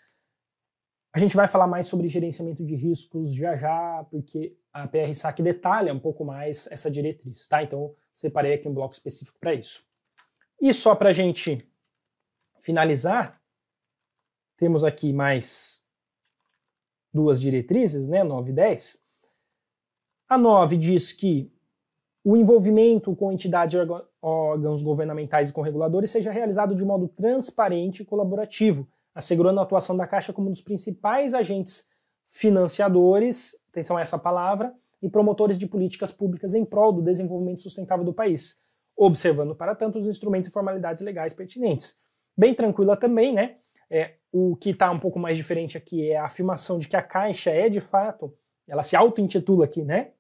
A gente vai falar mais sobre gerenciamento de riscos já já, porque a PRSAC detalha um pouco mais essa diretriz, tá? Então, separei aqui um bloco específico para isso. E só para a gente finalizar, temos aqui mais duas diretrizes, né, 9 e 10. A 9 diz que o envolvimento com entidades, órgãos governamentais e com reguladores seja realizado de modo transparente e colaborativo, assegurando a atuação da Caixa como um dos principais agentes financiadores, atenção a essa palavra, e promotores de políticas públicas em prol do desenvolvimento sustentável do país, observando, para tanto, os instrumentos e formalidades legais pertinentes. Bem tranquila também, né? É, o que está um pouco mais diferente aqui é a afirmação de que a Caixa é, de fato, ela se auto-intitula aqui, né?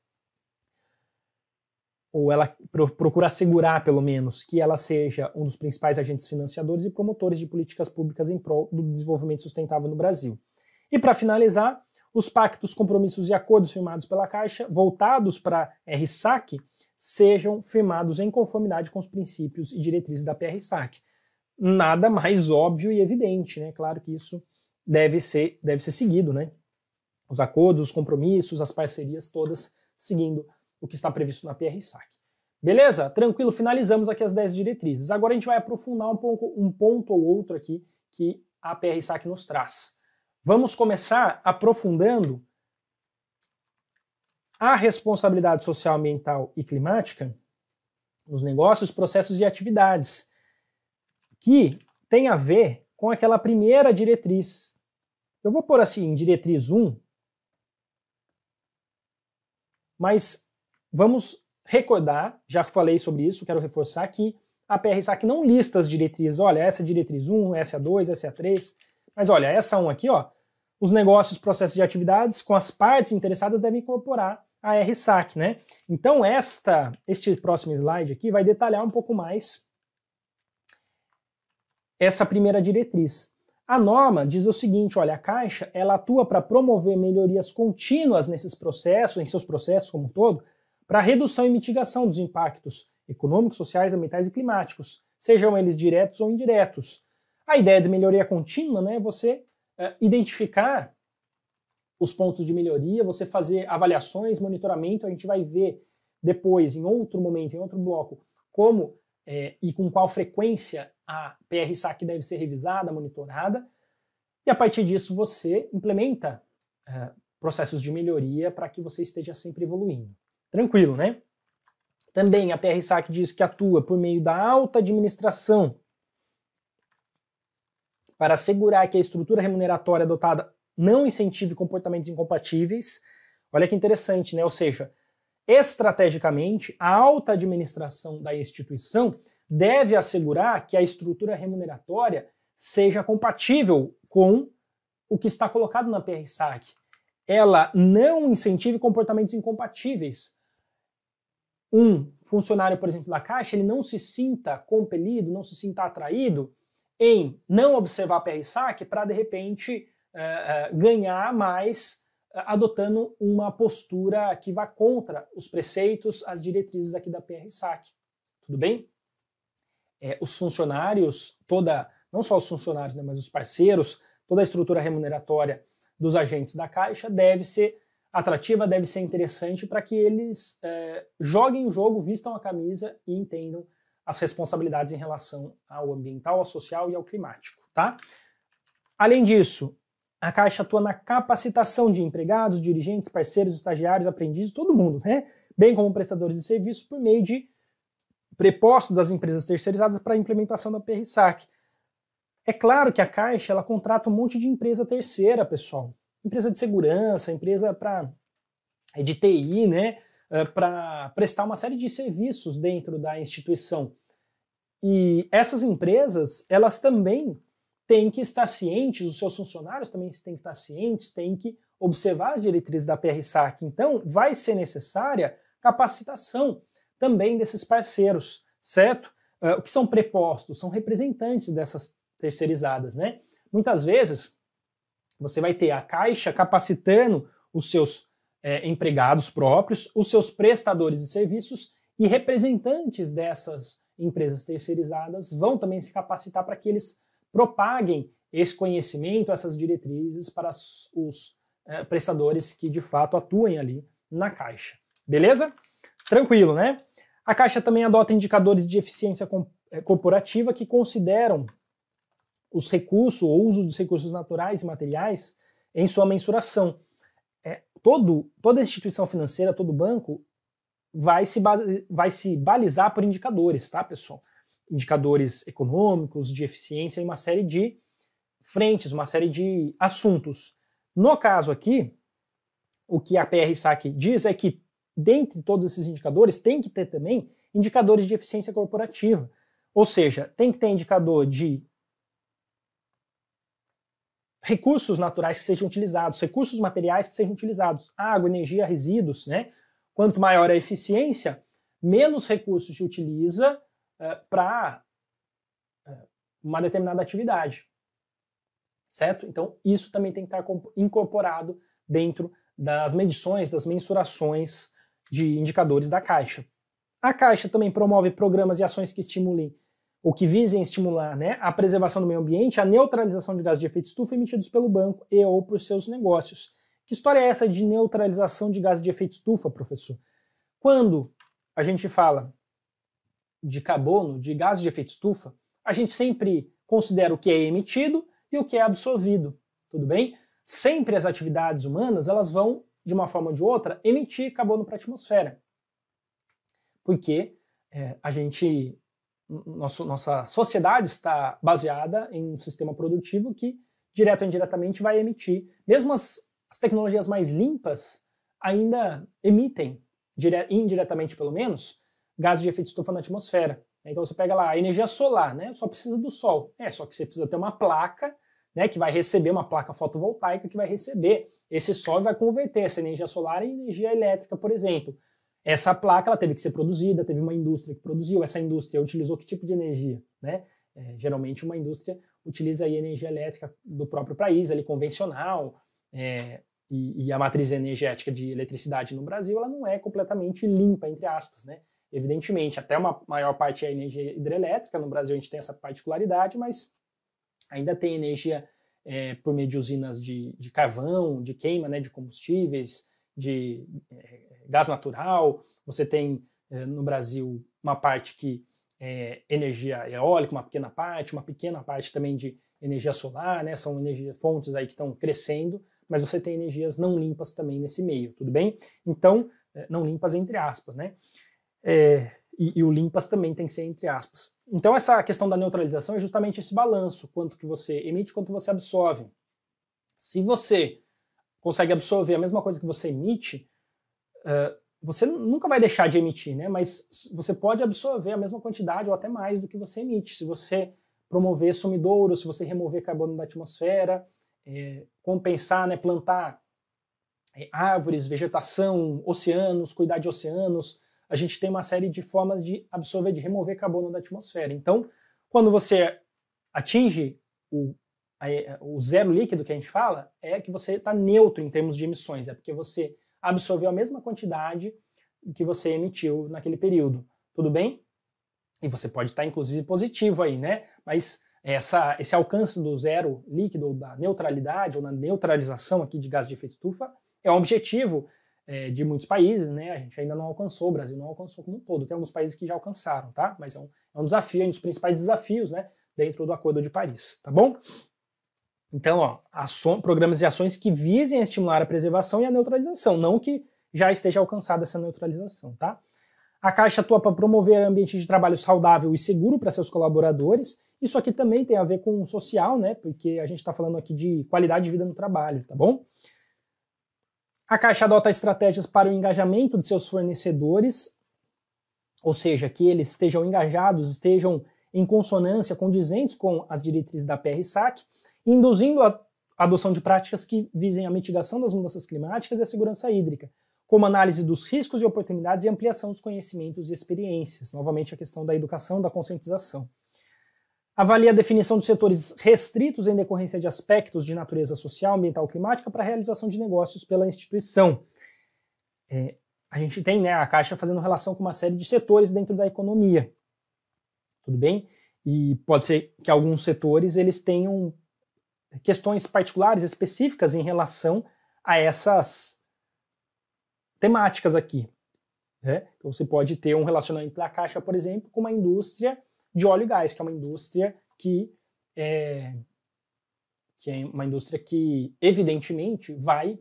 ou ela procura assegurar, pelo menos, que ela seja um dos principais agentes financiadores e promotores de políticas públicas em prol do desenvolvimento sustentável no Brasil. E para finalizar, os pactos, compromissos e acordos firmados pela Caixa, voltados para RSAC, sejam firmados em conformidade com os princípios e diretrizes da PRSAC. Nada mais óbvio e evidente, né? Claro que isso deve ser, deve ser seguido, né? Os acordos, os compromissos, as parcerias todas seguindo o que está previsto na PR-SAC. Beleza? Tranquilo, finalizamos aqui as 10 diretrizes. Agora a gente vai aprofundar um, pouco, um ponto ou outro aqui que a PR-SAC nos traz. Vamos começar aprofundando a responsabilidade social, ambiental e climática nos negócios, processos e atividades, que tem a ver com aquela primeira diretriz. Eu vou pôr assim, diretriz 1, mas Vamos recordar, já falei sobre isso, quero reforçar que a PRSAC não lista as diretrizes, olha, essa é diretriz 1, essa é 2, essa é 3, mas olha, essa 1 aqui, ó, os negócios, processos de atividades com as partes interessadas devem incorporar a RSAC, né? Então, esta, este próximo slide aqui vai detalhar um pouco mais essa primeira diretriz. A norma diz o seguinte, olha, a Caixa, ela atua para promover melhorias contínuas nesses processos, em seus processos como um todo, para redução e mitigação dos impactos econômicos, sociais, ambientais e climáticos, sejam eles diretos ou indiretos. A ideia de melhoria contínua né, é você é, identificar os pontos de melhoria, você fazer avaliações, monitoramento, a gente vai ver depois, em outro momento, em outro bloco, como é, e com qual frequência a PR-SAC deve ser revisada, monitorada, e a partir disso você implementa é, processos de melhoria para que você esteja sempre evoluindo. Tranquilo, né? Também a PRSAC diz que atua por meio da alta administração para assegurar que a estrutura remuneratória adotada não incentive comportamentos incompatíveis. Olha que interessante, né? Ou seja, estrategicamente, a alta administração da instituição deve assegurar que a estrutura remuneratória seja compatível com o que está colocado na PRSAC. Ela não incentive comportamentos incompatíveis um funcionário, por exemplo, da Caixa, ele não se sinta compelido, não se sinta atraído em não observar a PRSAC para, de repente, uh, uh, ganhar mais uh, adotando uma postura que vá contra os preceitos, as diretrizes aqui da PRSAC. Tudo bem? É, os funcionários, toda, não só os funcionários, né, mas os parceiros, toda a estrutura remuneratória dos agentes da Caixa deve ser atrativa, deve ser interessante para que eles é, joguem o jogo, vistam a camisa e entendam as responsabilidades em relação ao ambiental, ao social e ao climático, tá? Além disso, a Caixa atua na capacitação de empregados, dirigentes, parceiros, estagiários, aprendizes, todo mundo, né? Bem como prestadores de serviço por meio de prepostos das empresas terceirizadas para a implementação da PRSAC. É claro que a Caixa ela contrata um monte de empresa terceira, pessoal empresa de segurança, empresa para é, de TI, né, é, para prestar uma série de serviços dentro da instituição. E essas empresas, elas também têm que estar cientes, os seus funcionários também têm que estar cientes, têm que observar as diretrizes da PRSAC. Então, vai ser necessária capacitação também desses parceiros, certo? É, o que são prepostos? São representantes dessas terceirizadas, né? Muitas vezes, você vai ter a Caixa capacitando os seus é, empregados próprios, os seus prestadores de serviços e representantes dessas empresas terceirizadas vão também se capacitar para que eles propaguem esse conhecimento, essas diretrizes para os é, prestadores que de fato atuem ali na Caixa. Beleza? Tranquilo, né? A Caixa também adota indicadores de eficiência é, corporativa que consideram os recursos ou uso dos recursos naturais e materiais em sua mensuração. É, todo, toda instituição financeira, todo banco vai se, base, vai se balizar por indicadores, tá, pessoal? Indicadores econômicos, de eficiência e uma série de frentes, uma série de assuntos. No caso aqui, o que a PR SAC diz é que, dentre todos esses indicadores, tem que ter também indicadores de eficiência corporativa. Ou seja, tem que ter indicador de recursos naturais que sejam utilizados, recursos materiais que sejam utilizados, água, energia, resíduos, né? Quanto maior a eficiência, menos recursos se utiliza uh, eh, para uh, eh, uma determinada atividade. Certo? Então, isso também tem que estar incorporado dentro das medições, das mensurações de indicadores da Caixa. A Caixa também promove programas e ações que estimulem o que visem estimular né, a preservação do meio ambiente, a neutralização de gases de efeito estufa emitidos pelo banco e ou por seus negócios. Que história é essa de neutralização de gases de efeito estufa, professor? Quando a gente fala de carbono, de gases de efeito estufa, a gente sempre considera o que é emitido e o que é absorvido, tudo bem? Sempre as atividades humanas, elas vão, de uma forma ou de outra, emitir carbono para a atmosfera. Porque é, a gente nosso, nossa sociedade está baseada em um sistema produtivo que, direto ou indiretamente, vai emitir. Mesmo as, as tecnologias mais limpas ainda emitem, dire, indiretamente pelo menos, gases de efeito estufa na atmosfera. Então você pega lá a energia solar, né? Só precisa do sol. É, só que você precisa ter uma placa, né? Que vai receber uma placa fotovoltaica que vai receber esse sol e vai converter essa energia solar em energia elétrica, por exemplo. Essa placa ela teve que ser produzida, teve uma indústria que produziu, essa indústria utilizou que tipo de energia? Né? É, geralmente uma indústria utiliza aí energia elétrica do próprio país, ali convencional, é, e, e, a matriz energética de eletricidade no Brasil ela não é completamente limpa, entre aspas. Né? Evidentemente, até uma maior parte é energia hidrelétrica, no Brasil a gente tem essa particularidade, mas ainda tem energia é, por meio de usinas de, de carvão, de queima né, de combustíveis, de é, gás natural, você tem eh, no Brasil uma parte que é energia eólica, uma pequena parte, uma pequena parte também de energia solar, né? São energia, fontes aí que estão crescendo, mas você tem energias não limpas também nesse meio, tudo bem? Então, eh, não limpas entre aspas, né? É, e, e, o limpas também tem que ser entre aspas. Então, essa questão da neutralização é justamente esse balanço, quanto que você emite, quanto você absorve. Se você consegue absorver a mesma coisa que você emite, eh, você nunca vai deixar de emitir, né? Mas você pode absorver a mesma quantidade ou até mais do que você emite. Se você promover sumidouro, se você remover carbono da atmosfera, é, compensar, né, plantar é, árvores, vegetação, oceanos, cuidar de oceanos, a gente tem uma série de formas de absorver, de remover carbono da atmosfera. Então, quando você atinge o, a, o zero líquido que a gente fala, é que você está neutro em termos de emissões, é porque você absorveu a mesma quantidade que você emitiu naquele período. Tudo bem? E você pode estar, inclusive, positivo aí, né? Mas essa, esse alcance do zero líquido, ou da neutralidade, ou da neutralização aqui de gás de efeito estufa, é um objetivo é, de muitos países, né? A gente ainda não alcançou, o Brasil não alcançou como um todo. Tem alguns países que já alcançaram, tá? Mas é um, é um desafio, é um dos principais desafios, né? Dentro do Acordo de Paris, tá bom? Então, ó, programas e ações que visem a estimular a preservação e a neutralização, não que já esteja alcançada essa neutralização, tá? A Caixa atua para promover ambiente de trabalho saudável e seguro para seus colaboradores. Isso aqui também tem a ver com o social, né? Porque a gente está falando aqui de qualidade de vida no trabalho, tá bom? A Caixa adota estratégias para o engajamento de seus fornecedores, ou seja, que eles estejam engajados, estejam em consonância, condizentes com as diretrizes da PRSAC induzindo a adoção de práticas que visem a mitigação das mudanças climáticas e a segurança hídrica, como análise dos riscos e oportunidades e ampliação dos conhecimentos e experiências. Novamente, a questão da educação, da conscientização. Avalia a definição de setores restritos em decorrência de aspectos de natureza social, ambiental e climática para a realização de negócios pela instituição. É, a gente tem né, a Caixa fazendo relação com uma série de setores dentro da economia. Tudo bem? E pode ser que alguns setores eles tenham questões particulares, específicas em relação a essas temáticas aqui. Né? Então, você pode ter um relacionamento da caixa, por exemplo, com uma indústria de óleo e gás, que é uma indústria que é, que é uma indústria que, evidentemente, vai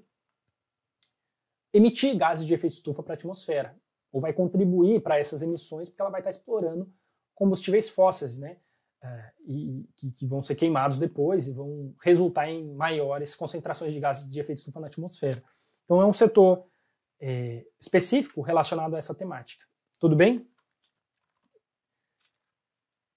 emitir gases de efeito estufa para a atmosfera, ou vai contribuir para essas emissões, porque ela vai estar explorando combustíveis fósseis, né? É, e que, que, vão ser queimados depois e vão resultar em maiores concentrações de gases de efeito estufa na atmosfera. Então é um setor é, específico relacionado a essa temática. Tudo bem?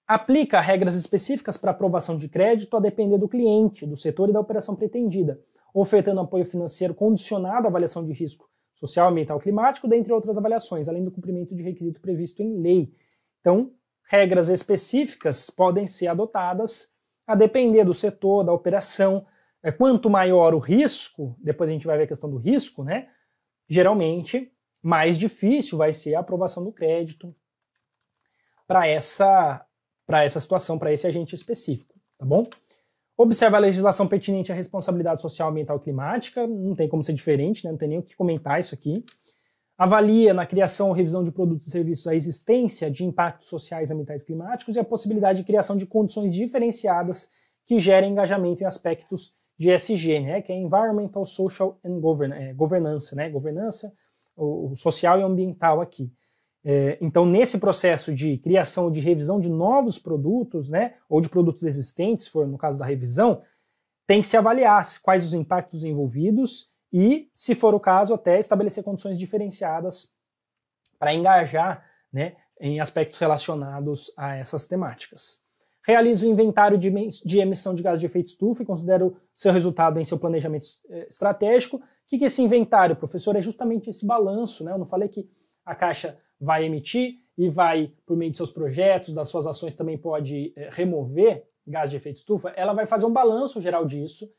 Aplica regras específicas para aprovação de crédito a depender do cliente, do setor e da operação pretendida, ofertando apoio financeiro condicionado à avaliação de risco social, ambiental, climático, dentre outras avaliações, além do cumprimento de requisito previsto em lei. Então, regras específicas podem ser adotadas a depender do setor, da operação. É, quanto maior o risco, depois a gente vai ver a questão do risco, né? Geralmente, mais difícil vai ser a aprovação do crédito para essa para essa situação, para esse agente específico, tá bom? Observa a legislação pertinente à responsabilidade social, ambiental e climática, não tem como ser diferente, né? não tem nem o que comentar isso aqui avalia na criação ou revisão de produtos e serviços a existência de impactos sociais, ambientais e climáticos e a possibilidade de criação de condições diferenciadas que gerem engajamento em aspectos de ESG, né, que é Environmental, Social and é, Governança, né, governança, o, social e ambiental aqui. É, então, nesse processo de criação ou de revisão de novos produtos, né, ou de produtos existentes, for no caso da revisão, tem que se avaliar quais os impactos envolvidos e, se for o caso, até estabelecer condições diferenciadas para engajar né, em aspectos relacionados a essas temáticas. Realizo o inventário de, de emissão de gases de efeito estufa e considero seu resultado em seu planejamento eh, estratégico. O que, que é esse inventário, professor? É justamente esse balanço. Né? Eu não falei que a Caixa vai emitir e vai, por meio de seus projetos, das suas ações, também pode é, remover gás de efeito estufa. Ela vai fazer um balanço geral disso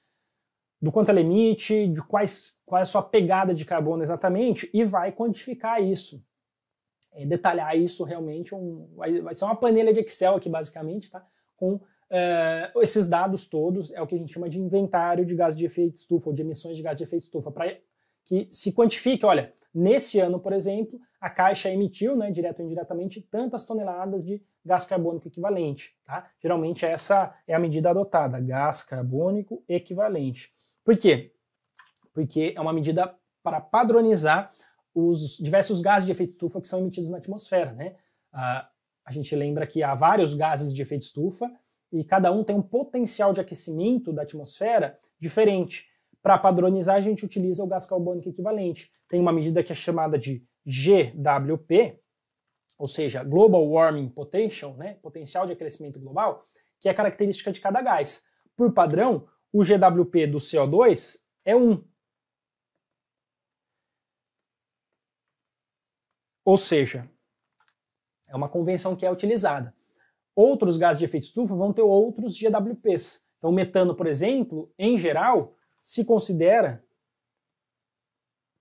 do quanto ela emite, de quais, qual é a sua pegada de carbono exatamente, e vai quantificar isso. É, detalhar isso realmente, um, vai, vai, ser uma planilha de Excel aqui basicamente, tá? com uh, esses dados todos, é o que a gente chama de inventário de gás de efeito estufa, ou de emissões de gás de efeito estufa, para que se quantifique, olha, nesse ano, por exemplo, a Caixa emitiu, né, direto ou indiretamente, tantas toneladas de gás carbônico equivalente. Tá? Geralmente essa é a medida adotada, gás carbônico equivalente. Por quê? Porque é uma medida para padronizar os diversos gases de efeito estufa que são emitidos na atmosfera. Né? a gente lembra que há vários gases de efeito estufa e cada um tem um potencial de aquecimento da atmosfera diferente. Para padronizar, a gente utiliza o gás carbônico equivalente. Tem uma medida que é chamada de GWP, ou seja, Global Warming Potential, né, potencial de aquecimento global, que é característica de cada gás. Por padrão, o GWP do CO2 é 1. Ou seja, é uma convenção que é utilizada. Outros gases de efeito estufa vão ter outros GWPs. Então, metano, por exemplo, em geral, se considera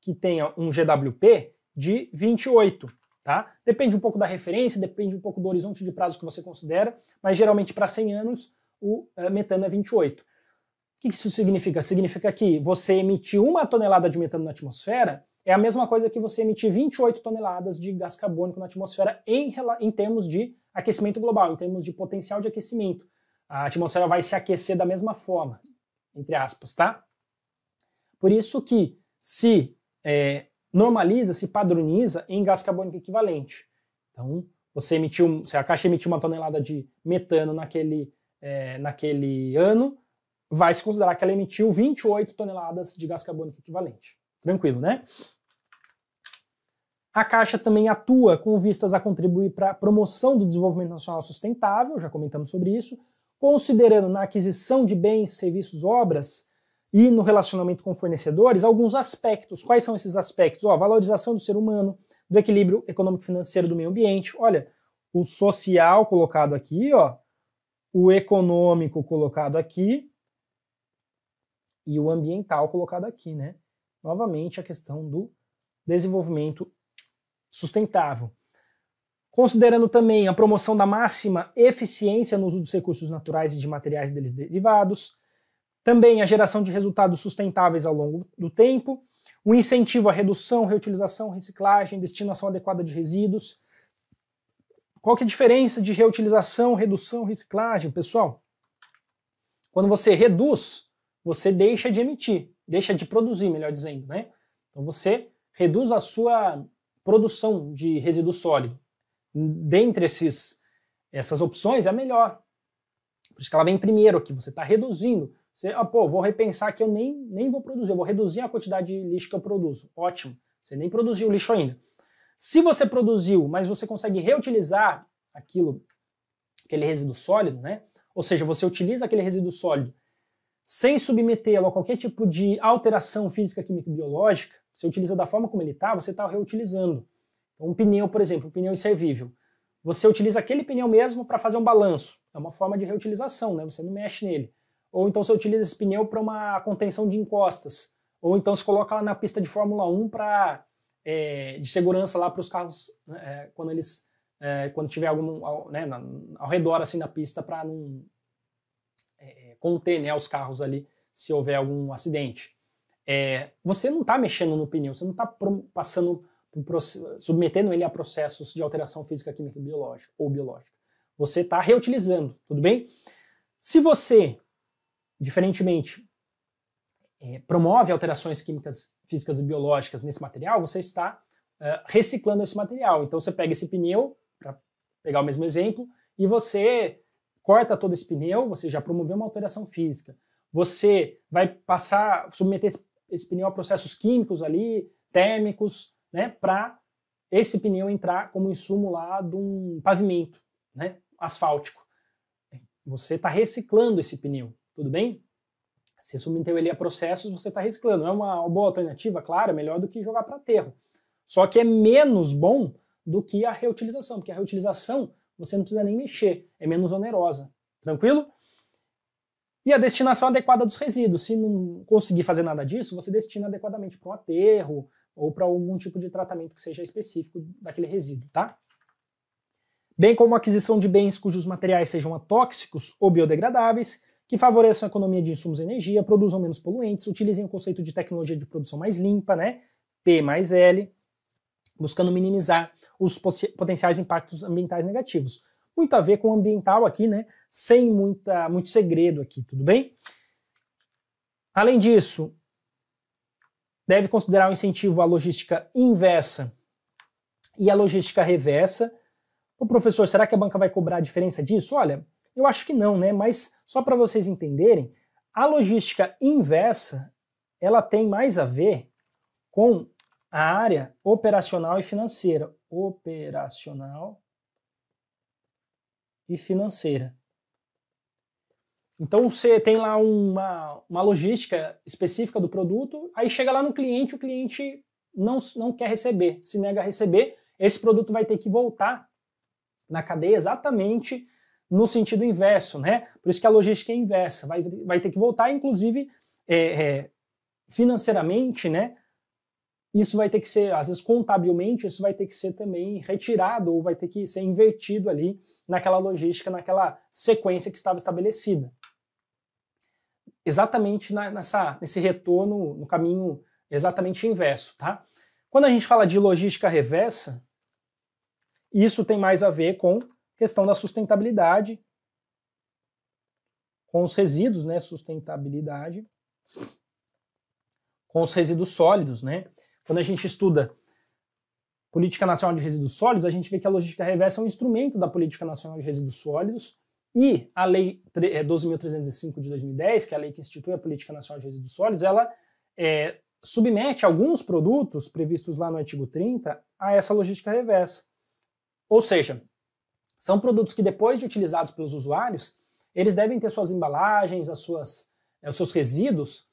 que tenha um GWP de 28, tá? Depende um pouco da referência, depende um pouco do horizonte de prazo que você considera, mas geralmente para 100 anos o eh, metano é 28. O que isso significa? Significa que você emitir uma tonelada de metano na atmosfera é a mesma coisa que você emitir 28 toneladas de gás carbônico na atmosfera em, em termos de aquecimento global, em termos de potencial de aquecimento. A atmosfera vai se aquecer da mesma forma, entre aspas, tá? Por isso que se é, normaliza, se padroniza em gás carbônico equivalente. Então, você emitiu, se a caixa emitiu uma tonelada de metano naquele, é, naquele ano, vai se considerar que ela emitiu 28 toneladas de gás carbônico equivalente. Tranquilo, né? A Caixa também atua com vistas a contribuir para a promoção do desenvolvimento nacional sustentável, já comentamos sobre isso, considerando na aquisição de bens, serviços, obras e no relacionamento com fornecedores alguns aspectos. Quais são esses aspectos? Ó, valorização do ser humano, do equilíbrio econômico-financeiro do meio ambiente. Olha, o social colocado aqui, ó, o econômico colocado aqui e o ambiental colocado aqui, né? Novamente a questão do desenvolvimento sustentável. Considerando também a promoção da máxima eficiência no uso dos recursos naturais e de materiais deles derivados, também a geração de resultados sustentáveis ao longo do tempo, o incentivo à redução, reutilização, reciclagem, destinação adequada de resíduos. Qual que é a diferença de reutilização, redução, reciclagem, pessoal? Quando você reduz, você deixa de emitir, deixa de produzir, melhor dizendo, né? Então você reduz a sua produção de resíduo sólido. Dentre esses, essas opções, é a melhor. Por isso que ela vem primeiro aqui, você está reduzindo. Você, ah, pô, vou repensar que eu nem, nem vou produzir, eu vou reduzir a quantidade de lixo que eu produzo. Ótimo, você nem produziu lixo ainda. Se você produziu, mas você consegue reutilizar aquilo, aquele resíduo sólido, né? Ou seja, você utiliza aquele resíduo sólido sem submetê-lo a qualquer tipo de alteração física, química e biológica, você utiliza da forma como ele está, você está reutilizando. Então, um pneu, por exemplo, um pneu inservível. Você utiliza aquele pneu mesmo para fazer um balanço. É uma forma de reutilização, né? você não mexe nele. Ou então você utiliza esse pneu para uma contenção de encostas. Ou então se coloca lá na pista de Fórmula 1 para é, de segurança lá para os carros é, quando eles é, quando tiver algum ao, né, ao redor assim da pista para não é, é, conter né, os carros ali se houver algum acidente. É, você não está mexendo no pneu, você não está passando, submetendo ele a processos de alteração física, química biológica ou biológica. Você está reutilizando, tudo bem? Se você, diferentemente, é, promove alterações químicas, físicas e biológicas nesse material, você está é, reciclando esse material. Então você pega esse pneu, para pegar o mesmo exemplo, e você corta todo esse pneu, você já promoveu uma alteração física. Você vai passar, submeter esse, esse pneu a processos químicos ali, térmicos, né, para esse pneu entrar como insumo lá de um pavimento, né, asfáltico. Você está reciclando esse pneu, tudo bem? Se submeteu ele a processos, você está reciclando. É uma boa alternativa, claro, é melhor do que jogar para aterro. Só que é menos bom do que a reutilização, porque a reutilização você não precisa nem mexer, é menos onerosa. Tranquilo? E a destinação adequada dos resíduos. Se não conseguir fazer nada disso, você destina adequadamente para um aterro ou para algum tipo de tratamento que seja específico daquele resíduo, tá? Bem como a aquisição de bens cujos materiais sejam tóxicos ou biodegradáveis, que favoreçam a economia de insumos e energia, produzam menos poluentes, utilizem o conceito de tecnologia de produção mais limpa, né? P mais L, buscando minimizar os potenciais impactos ambientais negativos. Muito a ver com o ambiental aqui, né? Sem muita, muito segredo aqui, tudo bem? Além disso, deve considerar o incentivo à logística inversa e à logística reversa. O professor, será que a banca vai cobrar a diferença disso? Olha, eu acho que não, né? Mas só para vocês entenderem, a logística inversa, ela tem mais a ver com a área operacional e financeira operacional e financeira. Então você tem lá uma, uma logística específica do produto, aí chega lá no cliente, o cliente não, não quer receber, se nega a receber, esse produto vai ter que voltar na cadeia exatamente no sentido inverso, né? Por isso que a logística é inversa, vai, vai ter que voltar, inclusive é, é, financeiramente, né? Isso vai ter que ser, às vezes contabilmente, isso vai ter que ser também retirado ou vai ter que ser invertido ali naquela logística, naquela sequência que estava estabelecida. Exatamente na, nessa, nesse retorno, no caminho exatamente inverso, tá? Quando a gente fala de logística reversa, isso tem mais a ver com questão da sustentabilidade, com os resíduos, né? Sustentabilidade, com os resíduos sólidos, né? Quando a gente estuda política nacional de resíduos sólidos, a gente vê que a logística reversa é um instrumento da política nacional de resíduos sólidos e a lei 12.305 eh, de 2010, que é a lei que institui a política nacional de resíduos sólidos, ela é, submete alguns produtos previstos lá no artigo 30 a essa logística reversa. Ou seja, são produtos que depois de utilizados pelos usuários, eles devem ter suas embalagens, as suas, eh, os seus resíduos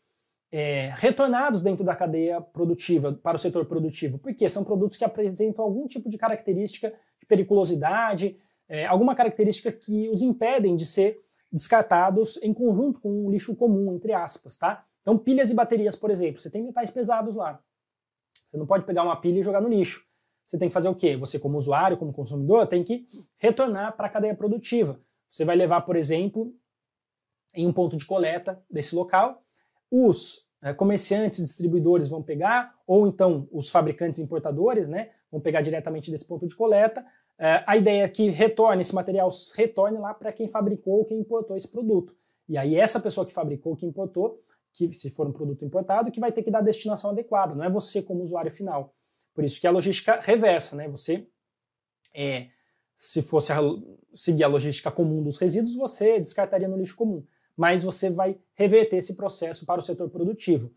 é, retornados dentro da cadeia produtiva, para o setor produtivo, porque são produtos que apresentam algum tipo de característica de periculosidade, é, alguma característica que os impedem de ser descartados em conjunto com um lixo comum, entre aspas, tá? Então, pilhas e baterias, por exemplo, você tem metais pesados lá. Você não pode pegar uma pilha e jogar no lixo. Você tem que fazer o quê? Você, como usuário, como consumidor, tem que retornar para a cadeia produtiva. Você vai levar, por exemplo, em um ponto de coleta desse local, os é, comerciantes, distribuidores vão pegar, ou então os fabricantes importadores, né, vão pegar diretamente desse ponto de coleta. É, a ideia é que retorne esse material, retorne lá para quem fabricou ou quem importou esse produto. E aí essa pessoa que fabricou, que importou, que se for um produto importado, que vai ter que dar a destinação adequada, não é você como usuário final. Por isso que a logística reversa, né? Você, é, se fosse a, seguir a logística comum dos resíduos, você descartaria no lixo comum mas você vai reverter esse processo para o setor produtivo.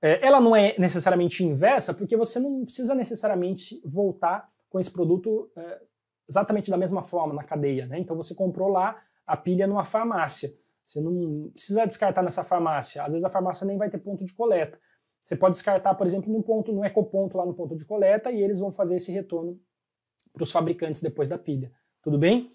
É, ela não é necessariamente inversa, porque você não precisa necessariamente voltar com esse produto é, exatamente da mesma forma na cadeia. Né? Então você comprou lá a pilha numa farmácia. Você não precisa descartar nessa farmácia. Às vezes a farmácia nem vai ter ponto de coleta. Você pode descartar, por exemplo, num ponto, num ecoponto lá no ponto de coleta e eles vão fazer esse retorno para os fabricantes depois da pilha. Tudo bem?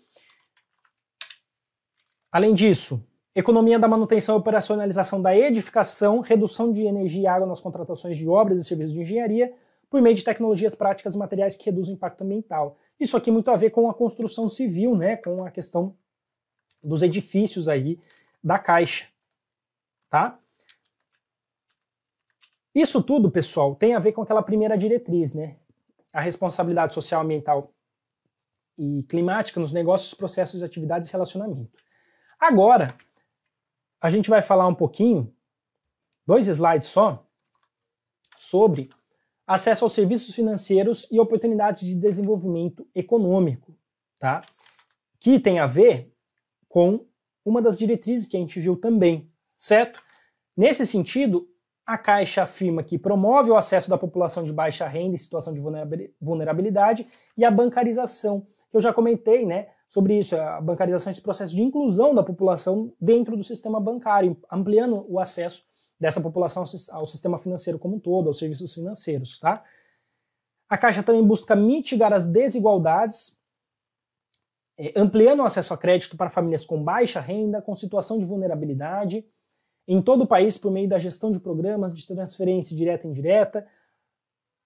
Além disso, Economia da manutenção e operacionalização da edificação, redução de energia e água nas contratações de obras e serviços de engenharia, por meio de tecnologias práticas e materiais que reduzem o impacto ambiental. Isso aqui muito a ver com a construção civil, né, com a questão dos edifícios aí da Caixa, tá? Isso tudo, pessoal, tem a ver com aquela primeira diretriz, né? A responsabilidade social, ambiental e climática nos negócios, processos, atividades e relacionamento. Agora, a gente vai falar um pouquinho, dois slides só, sobre acesso aos serviços financeiros e oportunidades de desenvolvimento econômico, tá? Que tem a ver com uma das diretrizes que a gente viu também, certo? Nesse sentido, a Caixa afirma que promove o acesso da população de baixa renda e situação de vulnerabilidade e a bancarização, que eu já comentei, né? sobre isso, é a bancarização, esse processo de inclusão da população dentro do sistema bancário, ampliando o acesso dessa população ao sistema financeiro como um todo, aos serviços financeiros, tá? A Caixa também busca mitigar as desigualdades, é, ampliando o acesso a crédito para famílias com baixa renda, com situação de vulnerabilidade, em todo o país por meio da gestão de programas de transferência direta e indireta,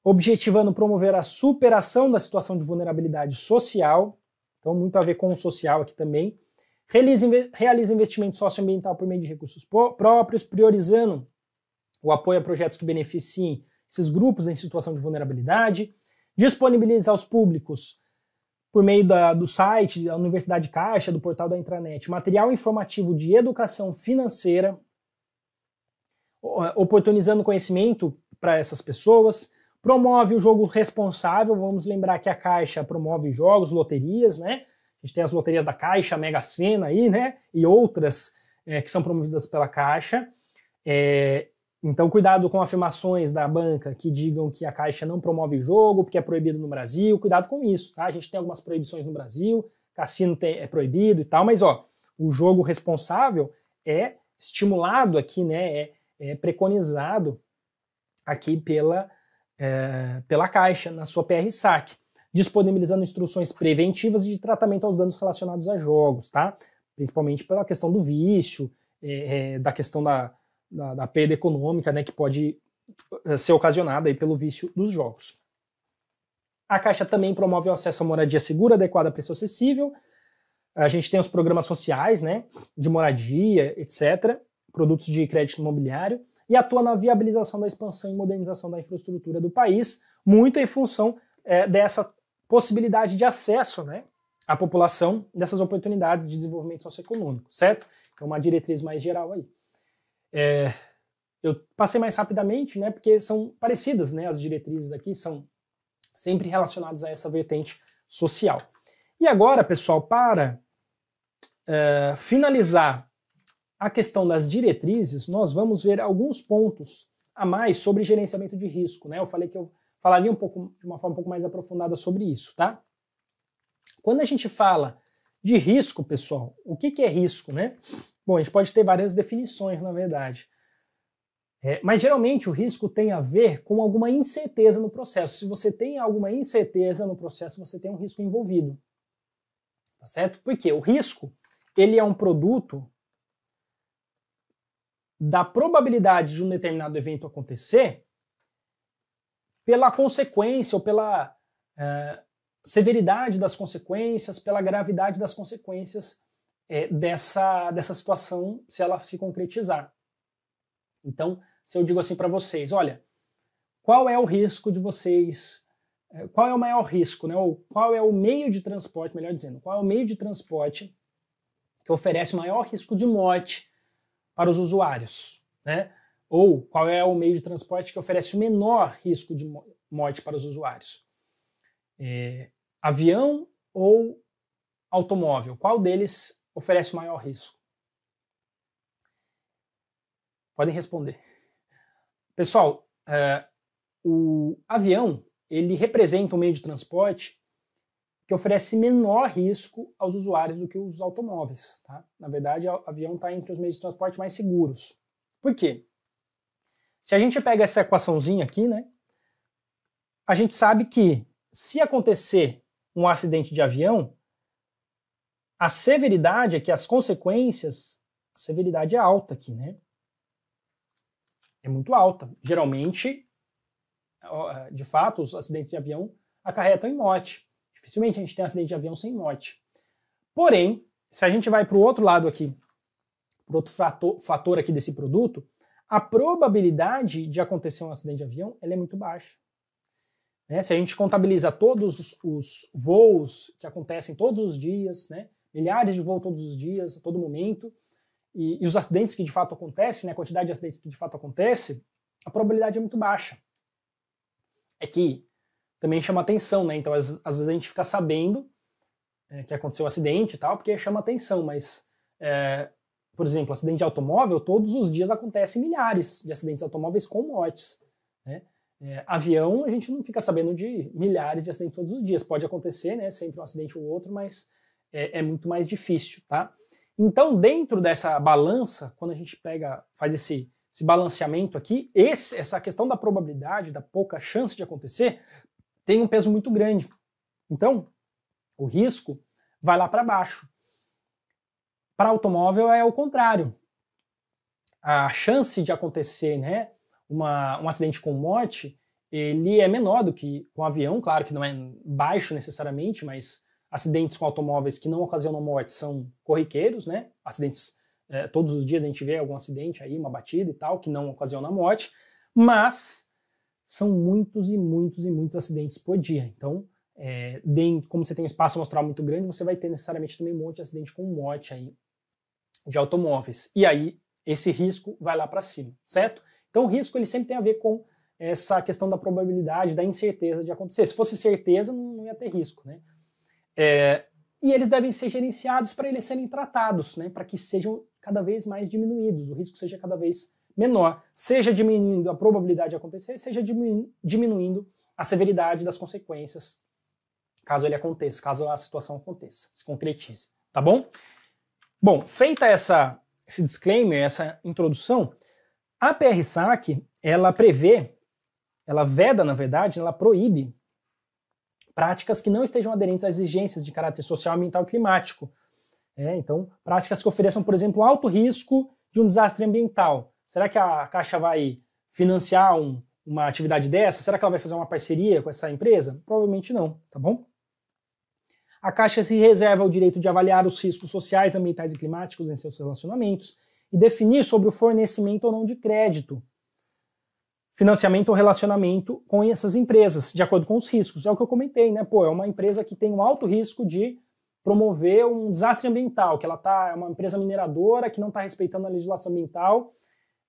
objetivando promover a superação da situação de vulnerabilidade social então, muito a ver com o social aqui também. Realize, realiza investimento socioambiental por meio de recursos próprios, priorizando o apoio a projetos que beneficiem esses grupos em situação de vulnerabilidade. Disponibilizar aos públicos, por meio da, do site da Universidade Caixa, do portal da intranet, material informativo de educação financeira, oportunizando conhecimento para essas pessoas Promove o jogo responsável, vamos lembrar que a Caixa promove jogos, loterias, né? A gente tem as loterias da Caixa, Mega Sena aí, né? E outras é, que são promovidas pela Caixa. É, então, cuidado com afirmações da banca que digam que a Caixa não promove jogo, porque é proibido no Brasil. Cuidado com isso, tá? A gente tem algumas proibições no Brasil, cassino tem, é proibido e tal, mas ó, o jogo responsável é estimulado aqui, né? É, é preconizado aqui pela é, pela Caixa na sua PR SAC, disponibilizando instruções preventivas e de tratamento aos danos relacionados a jogos, tá? Principalmente pela questão do vício, é, da questão da, da, da, perda econômica, né, que pode ser ocasionada aí pelo vício dos jogos. A Caixa também promove o acesso à moradia segura, adequada, a preço acessível. A gente tem os programas sociais, né, de moradia, etc., produtos de crédito imobiliário e atua na viabilização da expansão e modernização da infraestrutura do país, muito em função é, dessa possibilidade de acesso né, à população dessas oportunidades de desenvolvimento socioeconômico, certo? Então, uma diretriz mais geral aí. É, eu passei mais rapidamente, né, porque são parecidas, né, as diretrizes aqui são sempre relacionadas a essa vertente social. E agora, pessoal, para é, finalizar a questão das diretrizes, nós vamos ver alguns pontos a mais sobre gerenciamento de risco. Né? Eu falei que eu falaria um pouco de uma forma um pouco mais aprofundada sobre isso, tá? Quando a gente fala de risco, pessoal, o que, que é risco, né? Bom, a gente pode ter várias definições, na verdade. É, mas geralmente o risco tem a ver com alguma incerteza no processo. Se você tem alguma incerteza no processo, você tem um risco envolvido. Tá certo? Porque o risco, ele é um produto da probabilidade de um determinado evento acontecer pela consequência ou pela uh, severidade das consequências, pela gravidade das consequências é, dessa, dessa situação se ela se concretizar. Então, se eu digo assim para vocês, olha, qual é o risco de vocês, eh, qual é o maior risco, né? Ou qual é o meio de transporte, melhor dizendo, qual é o meio de transporte que oferece o maior risco de morte para os usuários, né? Ou qual é o meio de transporte que oferece o menor risco de morte para os usuários? É, avião ou automóvel? Qual deles oferece maior risco? Podem responder. Pessoal, é, o avião ele representa um meio de transporte que oferece menor risco aos usuários do que os automóveis. Tá? Na verdade, o avião está entre os meios de transporte mais seguros. Por quê? Se a gente pega essa equaçãozinha aqui, né, a gente sabe que se acontecer um acidente de avião, a severidade aqui, é as consequências, a severidade é alta aqui, né? É muito alta. Geralmente, de fato, os acidentes de avião acarretam em morte. Dificilmente a gente tem acidente de avião sem morte. Porém, se a gente vai para o outro lado aqui, para outro fator, fator aqui desse produto, a probabilidade de acontecer um acidente de avião ela é muito baixa. Né? Se a gente contabiliza todos os, os, voos que acontecem todos os dias, né? milhares de voos todos os dias, a todo momento, e, e os acidentes que de fato acontecem, né? a quantidade de acidentes que de fato acontece, a probabilidade é muito baixa. É que também chama atenção, né? Então, às, às vezes a gente fica sabendo é, que aconteceu um acidente e tal, porque chama atenção, mas, é, por exemplo, acidente de automóvel, todos os dias acontecem milhares de acidentes automóveis com mortes, né? É, avião, a gente não fica sabendo de milhares de acidentes todos os dias. Pode acontecer, né? Sempre um acidente ou outro, mas é, é, muito mais difícil, tá? Então, dentro dessa balança, quando a gente pega, faz esse, esse balanceamento aqui, esse, essa questão da probabilidade, da pouca chance de acontecer, tem um peso muito grande. Então, o risco vai lá para baixo. Para automóvel é o contrário. A chance de acontecer né, uma, um acidente com morte ele é menor do que com avião, claro que não é baixo necessariamente, mas acidentes com automóveis que não ocasionam morte são corriqueiros, né? Acidentes, eh, todos os dias a gente vê algum acidente aí, uma batida e tal, que não ocasiona morte, mas são muitos e muitos e muitos acidentes por dia. Então, é, como você tem um espaço amostral muito grande, você vai ter necessariamente também um monte de acidente com morte aí de automóveis. E aí, esse risco vai lá para cima, certo? Então, o risco ele sempre tem a ver com essa questão da probabilidade, da incerteza de acontecer. Se fosse certeza, não ia ter risco, né? É, e eles devem ser gerenciados para eles serem tratados, né? Para que sejam cada vez mais diminuídos, o risco seja cada vez menor, seja diminuindo a probabilidade de acontecer, seja diminuindo a severidade das consequências caso ele aconteça, caso a situação aconteça, se concretize, tá bom? Bom, feita essa esse disclaimer, essa introdução, a PRSAC, ela prevê, ela veda, na verdade, ela proíbe práticas que não estejam aderentes às exigências de caráter social, ambiental e climático. É, então, práticas que ofereçam, por exemplo, alto risco de um desastre ambiental, Será que a Caixa vai financiar um, uma atividade dessa? Será que ela vai fazer uma parceria com essa empresa? Provavelmente não, tá bom? A Caixa se reserva o direito de avaliar os riscos sociais, ambientais e climáticos em seus relacionamentos e definir sobre o fornecimento ou não de crédito, financiamento ou relacionamento com essas empresas, de acordo com os riscos. É o que eu comentei, né? Pô, é uma empresa que tem um alto risco de promover um desastre ambiental, que ela tá, é uma empresa mineradora que não está respeitando a legislação ambiental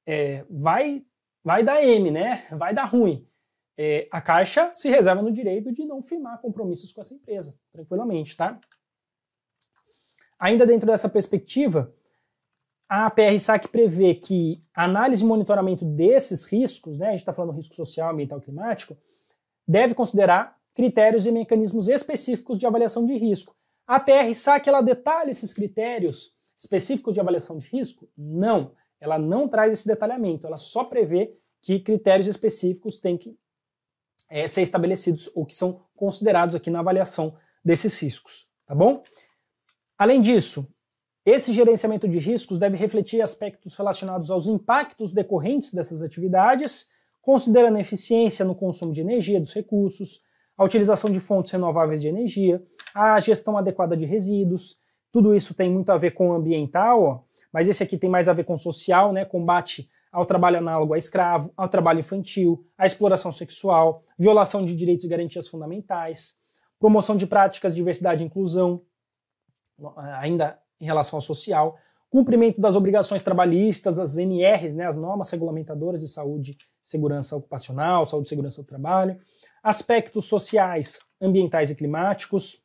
é, vai, vai dar M, né? Vai dar ruim. É, a Caixa se reserva no direito de não firmar compromissos com essa empresa, tranquilamente, tá? Ainda dentro dessa perspectiva, a PRSAC sac prevê que análise e monitoramento desses riscos, né, a gente está falando risco social, ambiental, climático, deve considerar critérios e mecanismos específicos de avaliação de risco. A PRSAC sac ela detalha esses critérios específicos de avaliação de risco? Não ela não traz esse detalhamento, ela só prevê que critérios específicos têm que é, ser estabelecidos ou que são considerados aqui na avaliação desses riscos, tá bom? Além disso, esse gerenciamento de riscos deve refletir aspectos relacionados aos impactos decorrentes dessas atividades, considerando a eficiência no consumo de energia dos recursos, a utilização de fontes renováveis de energia, a gestão adequada de resíduos, tudo isso tem muito a ver com o ambiental, ó, mas esse aqui tem mais a ver com social, né? Combate ao trabalho análogo a escravo, ao trabalho infantil, à exploração sexual, violação de direitos e garantias fundamentais, promoção de práticas de diversidade e inclusão, ainda em relação ao social, cumprimento das obrigações trabalhistas, as NRs, né, as normas regulamentadoras de saúde, segurança ocupacional, saúde e segurança do trabalho, aspectos sociais, ambientais e climáticos,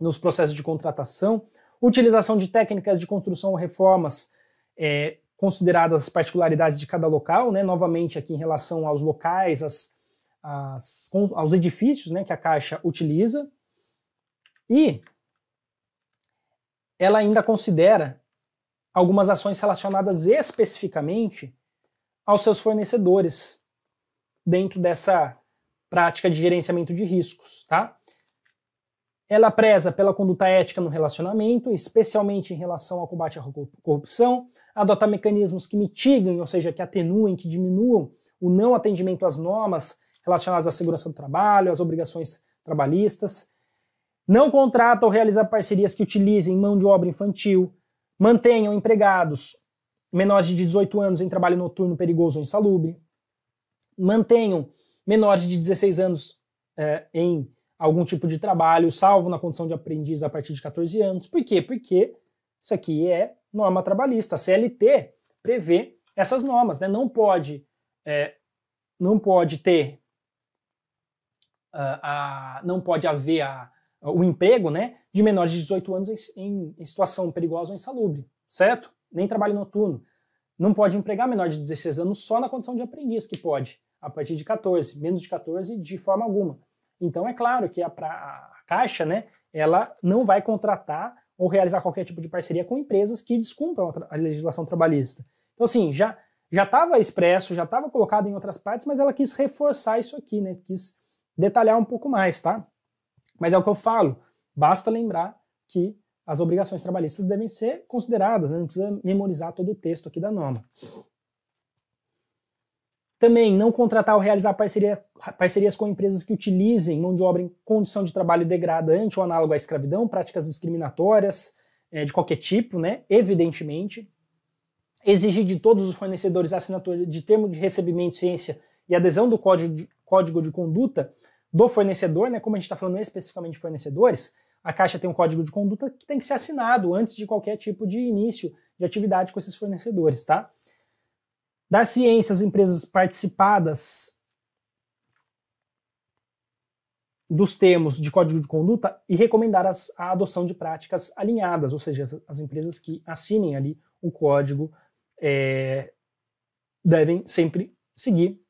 nos processos de contratação utilização de técnicas de construção ou reformas é, consideradas as particularidades de cada local, né? novamente aqui em relação aos locais, as, as, aos edifícios né, que a Caixa utiliza. E ela ainda considera algumas ações relacionadas especificamente aos seus fornecedores dentro dessa prática de gerenciamento de riscos, tá? Ela preza pela conduta ética no relacionamento, especialmente em relação ao combate à corrupção, adotar mecanismos que mitigam, ou seja, que atenuem, que diminuam o não atendimento às normas relacionadas à segurança do trabalho, às obrigações trabalhistas. Não contrata ou realiza parcerias que utilizem mão de obra infantil, mantenham empregados menores de 18 anos em trabalho noturno perigoso ou insalubre, mantenham menores de 16 anos eh, em algum tipo de trabalho, salvo na condição de aprendiz a partir de 14 anos. Por quê? Porque isso aqui é norma trabalhista. A CLT prevê essas normas, né? Não pode, é, não pode ter, uh, a, não pode haver a, o emprego, né, de menores de 18 anos em, em situação perigosa ou insalubre, certo? Nem trabalho noturno. Não pode empregar menor de 16 anos só na condição de aprendiz, que pode, a partir de 14, menos de 14, de forma alguma. Então é claro que a, pra, a Caixa, né, ela não vai contratar ou realizar qualquer tipo de parceria com empresas que descumpram a, a legislação trabalhista. Então assim, já já estava expresso, já estava colocado em outras partes, mas ela quis reforçar isso aqui, né? Quis detalhar um pouco mais, tá? Mas é o que eu falo. Basta lembrar que as obrigações trabalhistas devem ser consideradas, né? não precisa memorizar todo o texto aqui da norma. Também não contratar ou realizar parceria, parcerias com empresas que utilizem mão de obra em condição de trabalho degradante ou análogo à escravidão, práticas discriminatórias é, de qualquer tipo, né? Evidentemente. Exigir de todos os fornecedores assinatura de termo de recebimento, ciência e adesão do código de, código de conduta do fornecedor, né? Como a gente está falando especificamente de fornecedores, a Caixa tem um código de conduta que tem que ser assinado antes de qualquer tipo de início de atividade com esses fornecedores, tá? Da ciência, às empresas participadas dos termos de código de conduta e recomendar as, a adoção de práticas alinhadas, ou seja, as, as empresas que assinem ali o código é, devem sempre seguir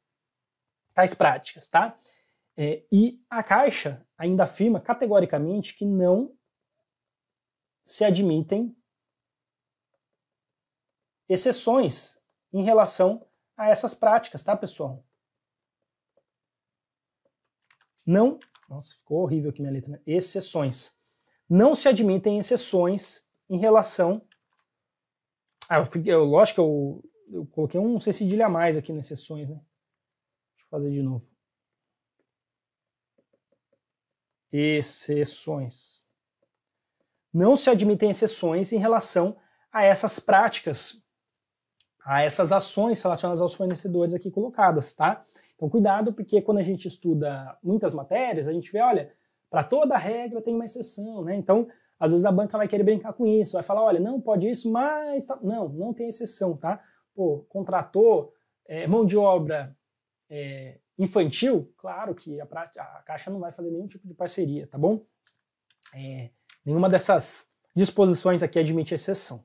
tais práticas, tá? É, e a Caixa ainda afirma categoricamente que não se admitem exceções em relação a essas práticas, tá, pessoal? Não, nossa, ficou horrível aqui minha letra, né? Exceções. Não se admitem exceções em relação ah, eu, eu, lógico que eu, eu coloquei um C cedilha a mais aqui nas exceções, né? Deixa eu fazer de novo. Exceções. Não se admitem exceções em relação a essas práticas a essas ações relacionadas aos fornecedores aqui colocadas, tá? Então cuidado, porque quando a gente estuda muitas matérias, a gente vê, olha, para toda regra tem uma exceção, né? Então, às vezes a banca vai querer brincar com isso, vai falar, olha, não pode isso, mas tá... não, não tem exceção, tá? Pô, contratou é, mão de obra é, infantil, claro que a, a, Caixa não vai fazer nenhum tipo de parceria, tá bom? É, nenhuma dessas disposições aqui admite exceção.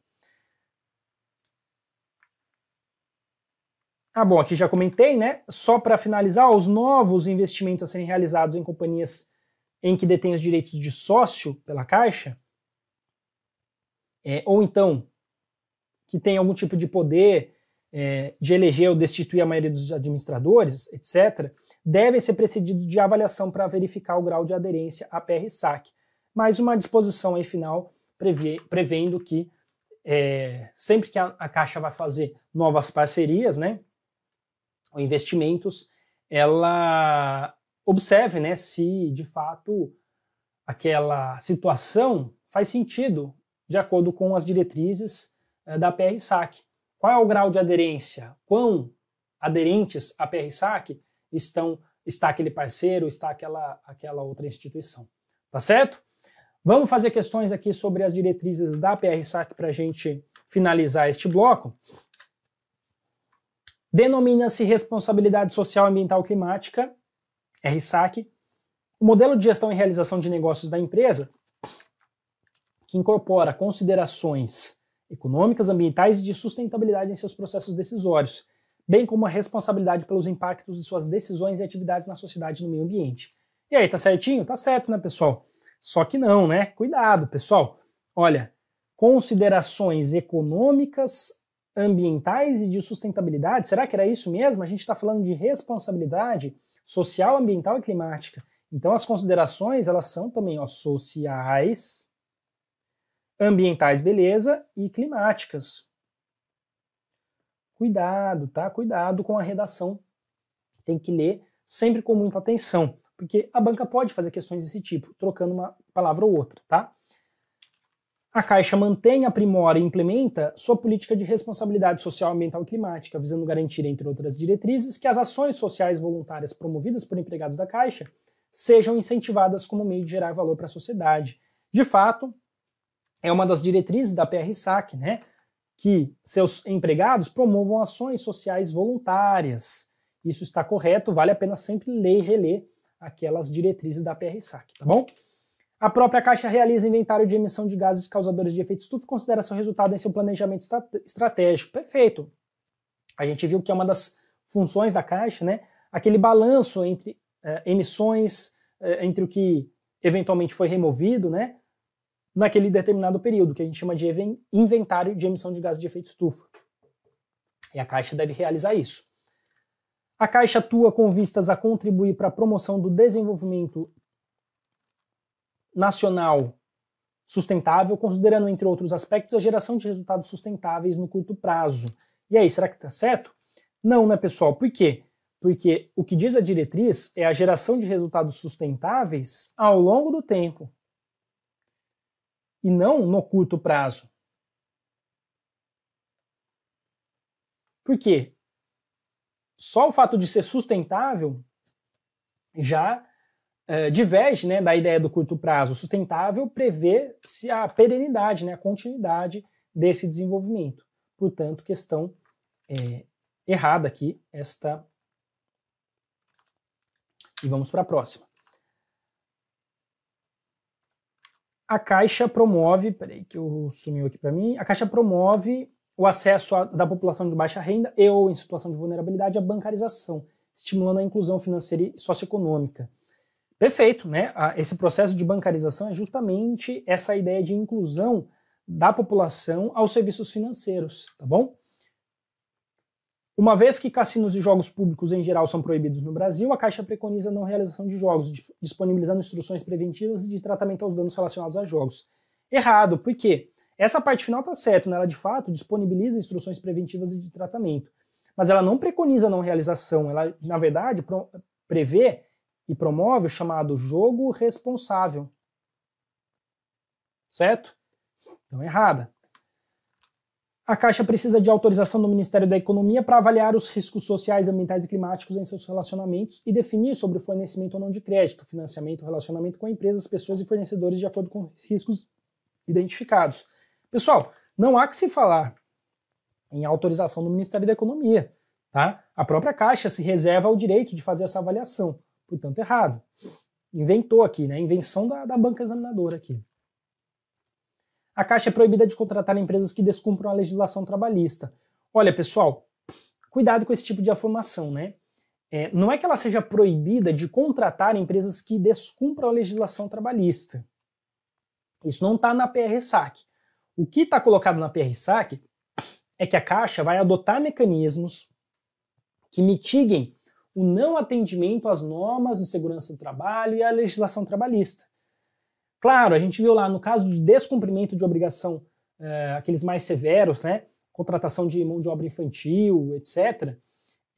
Ah, bom, aqui já comentei, né? Só para finalizar, os novos investimentos a serem realizados em companhias em que detêm os direitos de sócio pela Caixa, é, ou então que tem algum tipo de poder é, de eleger ou destituir a maioria dos administradores, etc., devem ser precedidos de avaliação para verificar o grau de aderência à PR-SAC. Mais uma disposição aí final prevendo que é, sempre que a, a Caixa vai fazer novas parcerias, né, ou investimentos, ela observe né, se de fato aquela situação faz sentido de acordo com as diretrizes eh, da PRSAC. Qual é o grau de aderência? Quão aderentes à PRSAC estão, está aquele parceiro, está aquela, aquela outra instituição. Tá certo? Vamos fazer questões aqui sobre as diretrizes da PRSAC para a gente finalizar este bloco. Denomina-se Responsabilidade Social Ambiental Climática, RSAC, o modelo de gestão e realização de negócios da empresa, que incorpora considerações econômicas, ambientais e de sustentabilidade em seus processos decisórios, bem como a responsabilidade pelos impactos de suas decisões e atividades na sociedade e no meio ambiente. E aí, tá certinho? Tá certo, né, pessoal? Só que não, né? Cuidado, pessoal. Olha, considerações econômicas, ambientais e de sustentabilidade. Será que era isso mesmo? A gente está falando de responsabilidade social, ambiental e climática. Então as considerações elas são também ó, sociais, ambientais, beleza, e climáticas. Cuidado, tá? Cuidado com a redação. Tem que ler sempre com muita atenção, porque a banca pode fazer questões desse tipo, trocando uma palavra ou outra, tá? A Caixa mantém, aprimora e implementa sua política de responsabilidade social, ambiental e climática, visando garantir, entre outras diretrizes, que as ações sociais voluntárias promovidas por empregados da Caixa sejam incentivadas como meio de gerar valor para a sociedade. De fato, é uma das diretrizes da PRSAC, né? Que seus empregados promovam ações sociais voluntárias. Isso está correto, vale a pena sempre ler e reler aquelas diretrizes da PRSAC, tá bom? A própria Caixa realiza inventário de emissão de gases causadores de efeito estufa e considera seu resultado em seu planejamento estratégico. Perfeito. A gente viu que é uma das funções da Caixa, né? Aquele balanço entre eh, emissões, eh, entre o que eventualmente foi removido, né? Naquele determinado período, que a gente chama de inventário de emissão de gases de efeito estufa. E a Caixa deve realizar isso. A Caixa atua com vistas a contribuir para a promoção do desenvolvimento nacional sustentável, considerando, entre outros aspectos, a geração de resultados sustentáveis no curto prazo. E aí, será que está certo? Não, né, pessoal? Por quê? Porque o que diz a diretriz é a geração de resultados sustentáveis ao longo do tempo e não no curto prazo. Por quê? Só o fato de ser sustentável já é, diverge né, da ideia do curto prazo sustentável, prevê-se a perenidade, né, a continuidade desse desenvolvimento. Portanto, questão é, errada aqui, esta. E vamos para a próxima. a Caixa promove, peraí que eu sumiu aqui para mim, a Caixa promove o acesso a, da população de baixa renda e ou em situação de vulnerabilidade à bancarização, estimulando a inclusão financeira e socioeconômica. Perfeito, né? Esse processo de bancarização é justamente essa ideia de inclusão da população aos serviços financeiros, tá bom? Uma vez que cassinos e jogos públicos em geral são proibidos no Brasil, a Caixa preconiza a não realização de jogos, disponibilizando instruções preventivas e de tratamento aos danos relacionados a jogos. Errado, por quê? Essa parte final está certa, né? ela de fato disponibiliza instruções preventivas e de tratamento, mas ela não preconiza a não realização, ela, na verdade, prevê e promove o chamado jogo responsável. Certo? Então, errada. A Caixa precisa de autorização do Ministério da Economia para avaliar os riscos sociais, ambientais e climáticos em seus relacionamentos e definir sobre o fornecimento ou não de crédito, financiamento, relacionamento com empresas, pessoas e fornecedores de acordo com riscos identificados. Pessoal, não há que se falar em autorização do Ministério da Economia, tá? A própria Caixa se reserva o direito de fazer essa avaliação portanto errado. Inventou aqui, né? Invenção da, da banca examinadora aqui. A Caixa é proibida de contratar empresas que descumpram a legislação trabalhista. Olha, pessoal, cuidado com esse tipo de afirmação, né? É, não é que ela seja proibida de contratar empresas que descumpram a legislação trabalhista. Isso não está na PRSAC. O que está colocado na PRSAC é que a Caixa vai adotar mecanismos que mitiguem o não atendimento às normas de segurança do trabalho e à legislação trabalhista. Claro, a gente viu lá no caso de descumprimento de obrigação, eh, aqueles mais severos, né, contratação de mão de obra infantil, etc.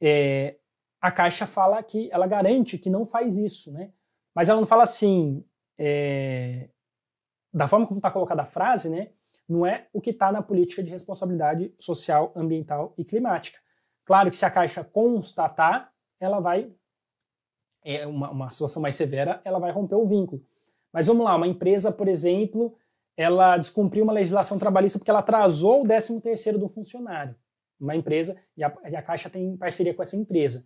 É, eh, a Caixa fala que ela garante que não faz isso, né? Mas ela não fala assim, é, da forma como está colocada a frase, né? Não é o que está na política de responsabilidade social, ambiental e climática. Claro que se a Caixa constatar ela vai. É uma, uma situação mais severa, ela vai romper o vínculo. Mas vamos lá, uma empresa, por exemplo, ela descumpriu uma legislação trabalhista porque ela atrasou o 13 terceiro do funcionário. Uma empresa, e a, e a Caixa tem parceria com essa empresa.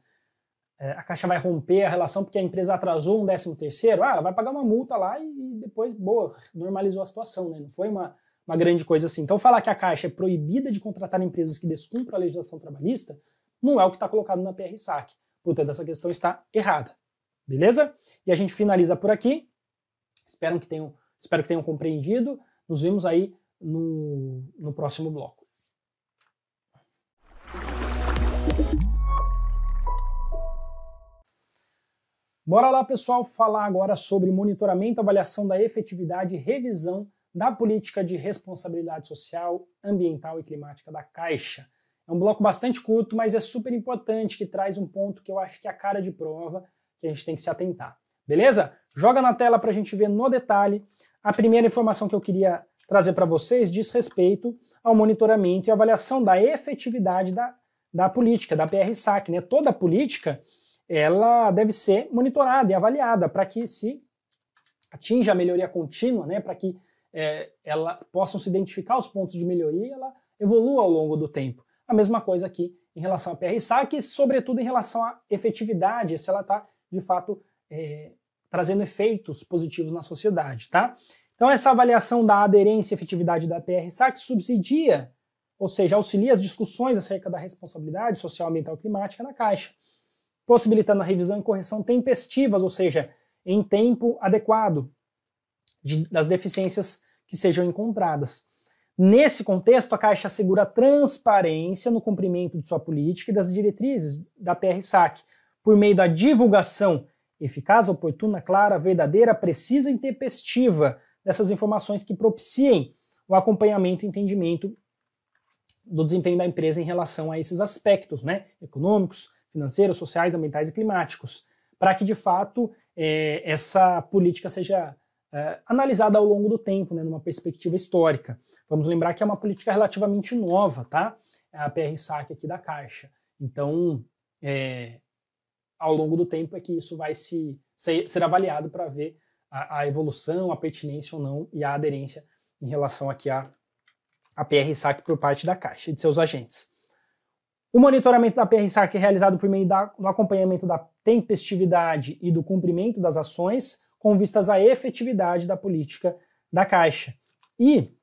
É, a Caixa vai romper a relação porque a empresa atrasou um 13 terceiro, ah, ela vai pagar uma multa lá e, depois, boa, normalizou a situação, né? Não foi uma, uma grande coisa assim. Então falar que a Caixa é proibida de contratar empresas que descumpram a legislação trabalhista não é o que está colocado na PR-SAC. Portanto, essa questão está errada. Beleza? E a gente finaliza por aqui. Espero que tenham, espero que tenham compreendido. Nos vemos aí no, no próximo bloco. Bora lá, pessoal, falar agora sobre monitoramento, avaliação da efetividade e revisão da política de responsabilidade social, ambiental e climática da Caixa. É um bloco bastante curto, mas é super importante, que traz um ponto que eu acho que é a cara de prova, que a gente tem que se atentar. Beleza? Joga na tela para a gente ver no detalhe. A primeira informação que eu queria trazer para vocês diz respeito ao monitoramento e avaliação da efetividade da, da política, da PR-SAC. Né? Toda política ela deve ser monitorada e avaliada para que se atinja a melhoria contínua, né? para que é, ela possam se identificar os pontos de melhoria e ela evolua ao longo do tempo. A mesma coisa aqui em relação à PR SAC, sobretudo em relação à efetividade, se ela está de fato é, trazendo efeitos positivos na sociedade, tá? Então essa avaliação da aderência e efetividade da PR SAC subsidia, ou seja, auxilia as discussões acerca da responsabilidade social, ambiental e climática na Caixa, possibilitando a revisão e correção tempestivas, ou seja, em tempo adequado de, das deficiências que sejam encontradas. Nesse contexto, a Caixa assegura transparência no cumprimento de sua política e das diretrizes da PRSAC, por meio da divulgação eficaz, oportuna, clara, verdadeira, precisa e intempestiva dessas informações que propiciem o acompanhamento e entendimento do desempenho da empresa em relação a esses aspectos, né? Econômicos, financeiros, sociais, ambientais e climáticos, para que de fato é, essa política seja é, analisada ao longo do tempo, né, numa perspectiva histórica. Vamos lembrar que é uma política relativamente nova, tá? É a PR-SAC aqui da Caixa. Então, é, ao longo do tempo é que isso vai se, ser, ser avaliado para ver a, a, evolução, a pertinência ou não e a aderência em relação aqui à a, a PR-SAC por parte da Caixa e de seus agentes. O monitoramento da PR-SAC é realizado por meio da, do acompanhamento da tempestividade e do cumprimento das ações com vistas à efetividade da política da Caixa. E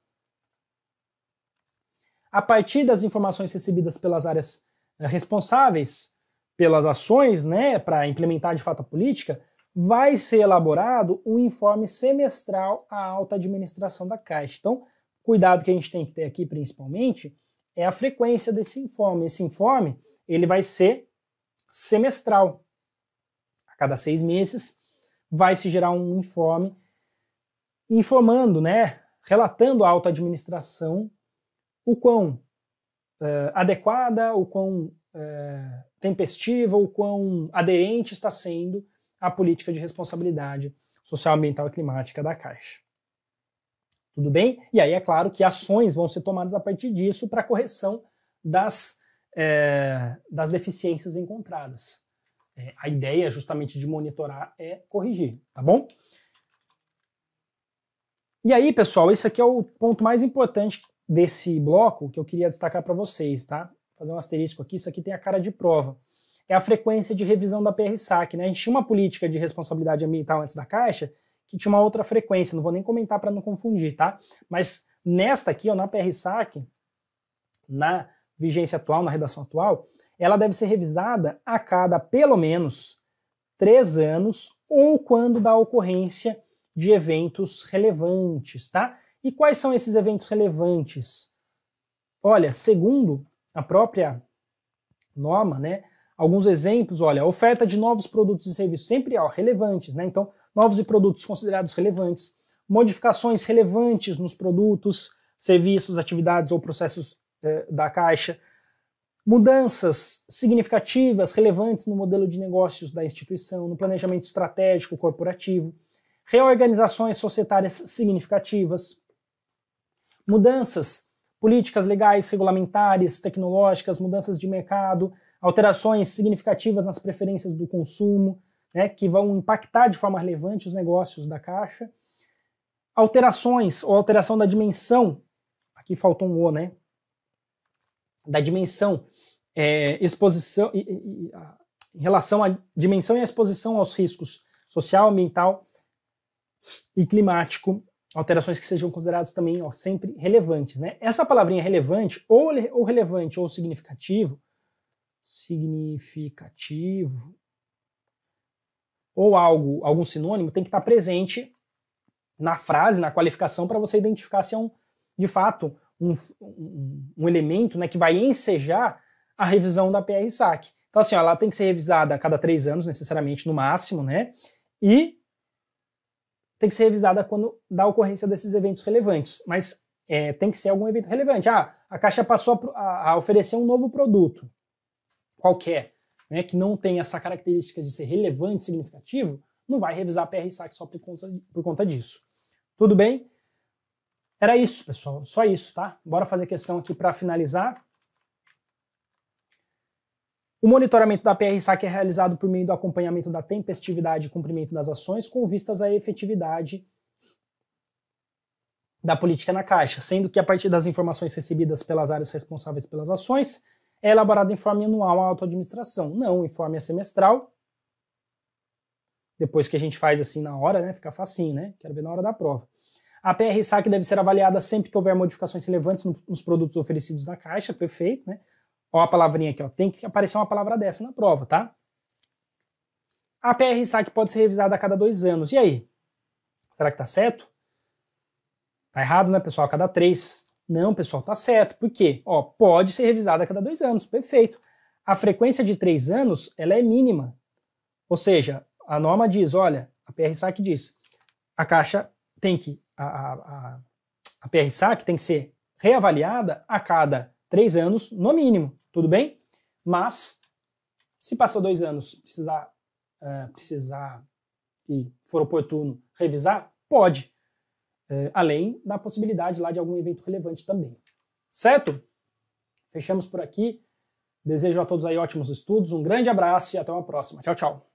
a partir das informações recebidas pelas áreas eh, responsáveis pelas ações, né, para implementar de fato a política, vai ser elaborado um informe semestral à alta administração da Caixa. Então, cuidado que a gente tem que ter aqui principalmente é a frequência desse informe. Esse informe, ele vai ser semestral. A cada seis meses vai se gerar um informe informando, né, relatando a alta administração o quão eh, adequada, o quão eh, tempestiva, o quão aderente está sendo a política de responsabilidade social, ambiental e climática da Caixa. Tudo bem? E aí é claro que ações vão ser tomadas a partir disso para correção das, é, das deficiências encontradas. É, a ideia justamente de monitorar é corrigir, tá bom? E aí, pessoal, esse aqui é o ponto mais importante desse bloco que eu queria destacar para vocês, tá? Vou fazer um asterisco aqui, isso aqui tem a cara de prova. É a frequência de revisão da PRSAC, né? A gente tinha uma política de responsabilidade ambiental antes da Caixa, que tinha uma outra frequência, não vou nem comentar para não confundir, tá? Mas nesta aqui, ó, na PRSAC, na vigência atual, na redação atual, ela deve ser revisada a cada pelo menos três anos ou quando da ocorrência de eventos relevantes, tá? E quais são esses eventos relevantes? Olha, segundo a própria norma, né, alguns exemplos, olha, oferta de novos produtos e serviços sempre ó, relevantes, né? Então, novos e produtos considerados relevantes, modificações relevantes nos produtos, serviços, atividades ou processos eh, da caixa, mudanças significativas, relevantes no modelo de negócios da instituição, no planejamento estratégico corporativo, reorganizações societárias significativas, mudanças políticas legais, regulamentares, tecnológicas, mudanças de mercado, alterações significativas nas preferências do consumo, né, que vão impactar de forma relevante os negócios da Caixa. Alterações ou alteração da dimensão, aqui faltou um O, né? Da dimensão, é, exposição, e, e, em relação à dimensão e à exposição aos riscos social, ambiental e climático alterações que sejam consideradas também ó, sempre relevantes. Né? Essa palavrinha relevante, ou, ou relevante ou significativo, significativo, ou algo, algum sinônimo, tem que estar presente na frase, na qualificação, para você identificar se é um, de fato, um, um, um, elemento né, que vai ensejar a revisão da PR SAC. Então, assim, ó, ela tem que ser revisada a cada três anos, necessariamente, no máximo, né? E tem que ser revisada quando dá ocorrência desses eventos relevantes. Mas é, tem que ser algum evento relevante. Ah, a Caixa passou a, a oferecer um novo produto, qualquer, né, que não tem essa característica de ser relevante, significativo, não vai revisar a PRSAC só por conta, por conta disso. Tudo bem? Era isso, pessoal. Só isso, tá? Bora fazer questão aqui para finalizar. O monitoramento da PRSAC é realizado por meio do acompanhamento da tempestividade e cumprimento das ações com vistas à efetividade da política na Caixa, sendo que a partir das informações recebidas pelas áreas responsáveis pelas ações, é elaborado informe anual à autoadministração. Não, informe é semestral. Depois que a gente faz assim na hora, né? Fica facinho, né? Quero ver na hora da prova. A PRSAC deve ser avaliada sempre que houver modificações relevantes nos produtos oferecidos na Caixa, perfeito, né? Ó a palavrinha aqui, ó. Tem que aparecer uma palavra dessa na prova, tá? A PR SAC pode ser revisada a cada dois anos. E aí? Será que tá certo? Tá errado, né, pessoal? A cada três. Não, pessoal, tá certo. Por quê? Ó, pode ser revisada a cada dois anos. Perfeito. A frequência de três anos, ela é mínima. Ou seja, a norma diz, olha, a PR SAC diz, a caixa tem que, a, a, a, a PR SAC tem que ser reavaliada a cada três anos, no mínimo tudo bem? Mas, se passar dois anos, precisar, uh, precisar e for oportuno revisar, pode. Uh, além da possibilidade lá de algum evento relevante também. Certo? Fechamos por aqui. Desejo a todos aí ótimos estudos, um grande abraço e até uma próxima. Tchau, tchau.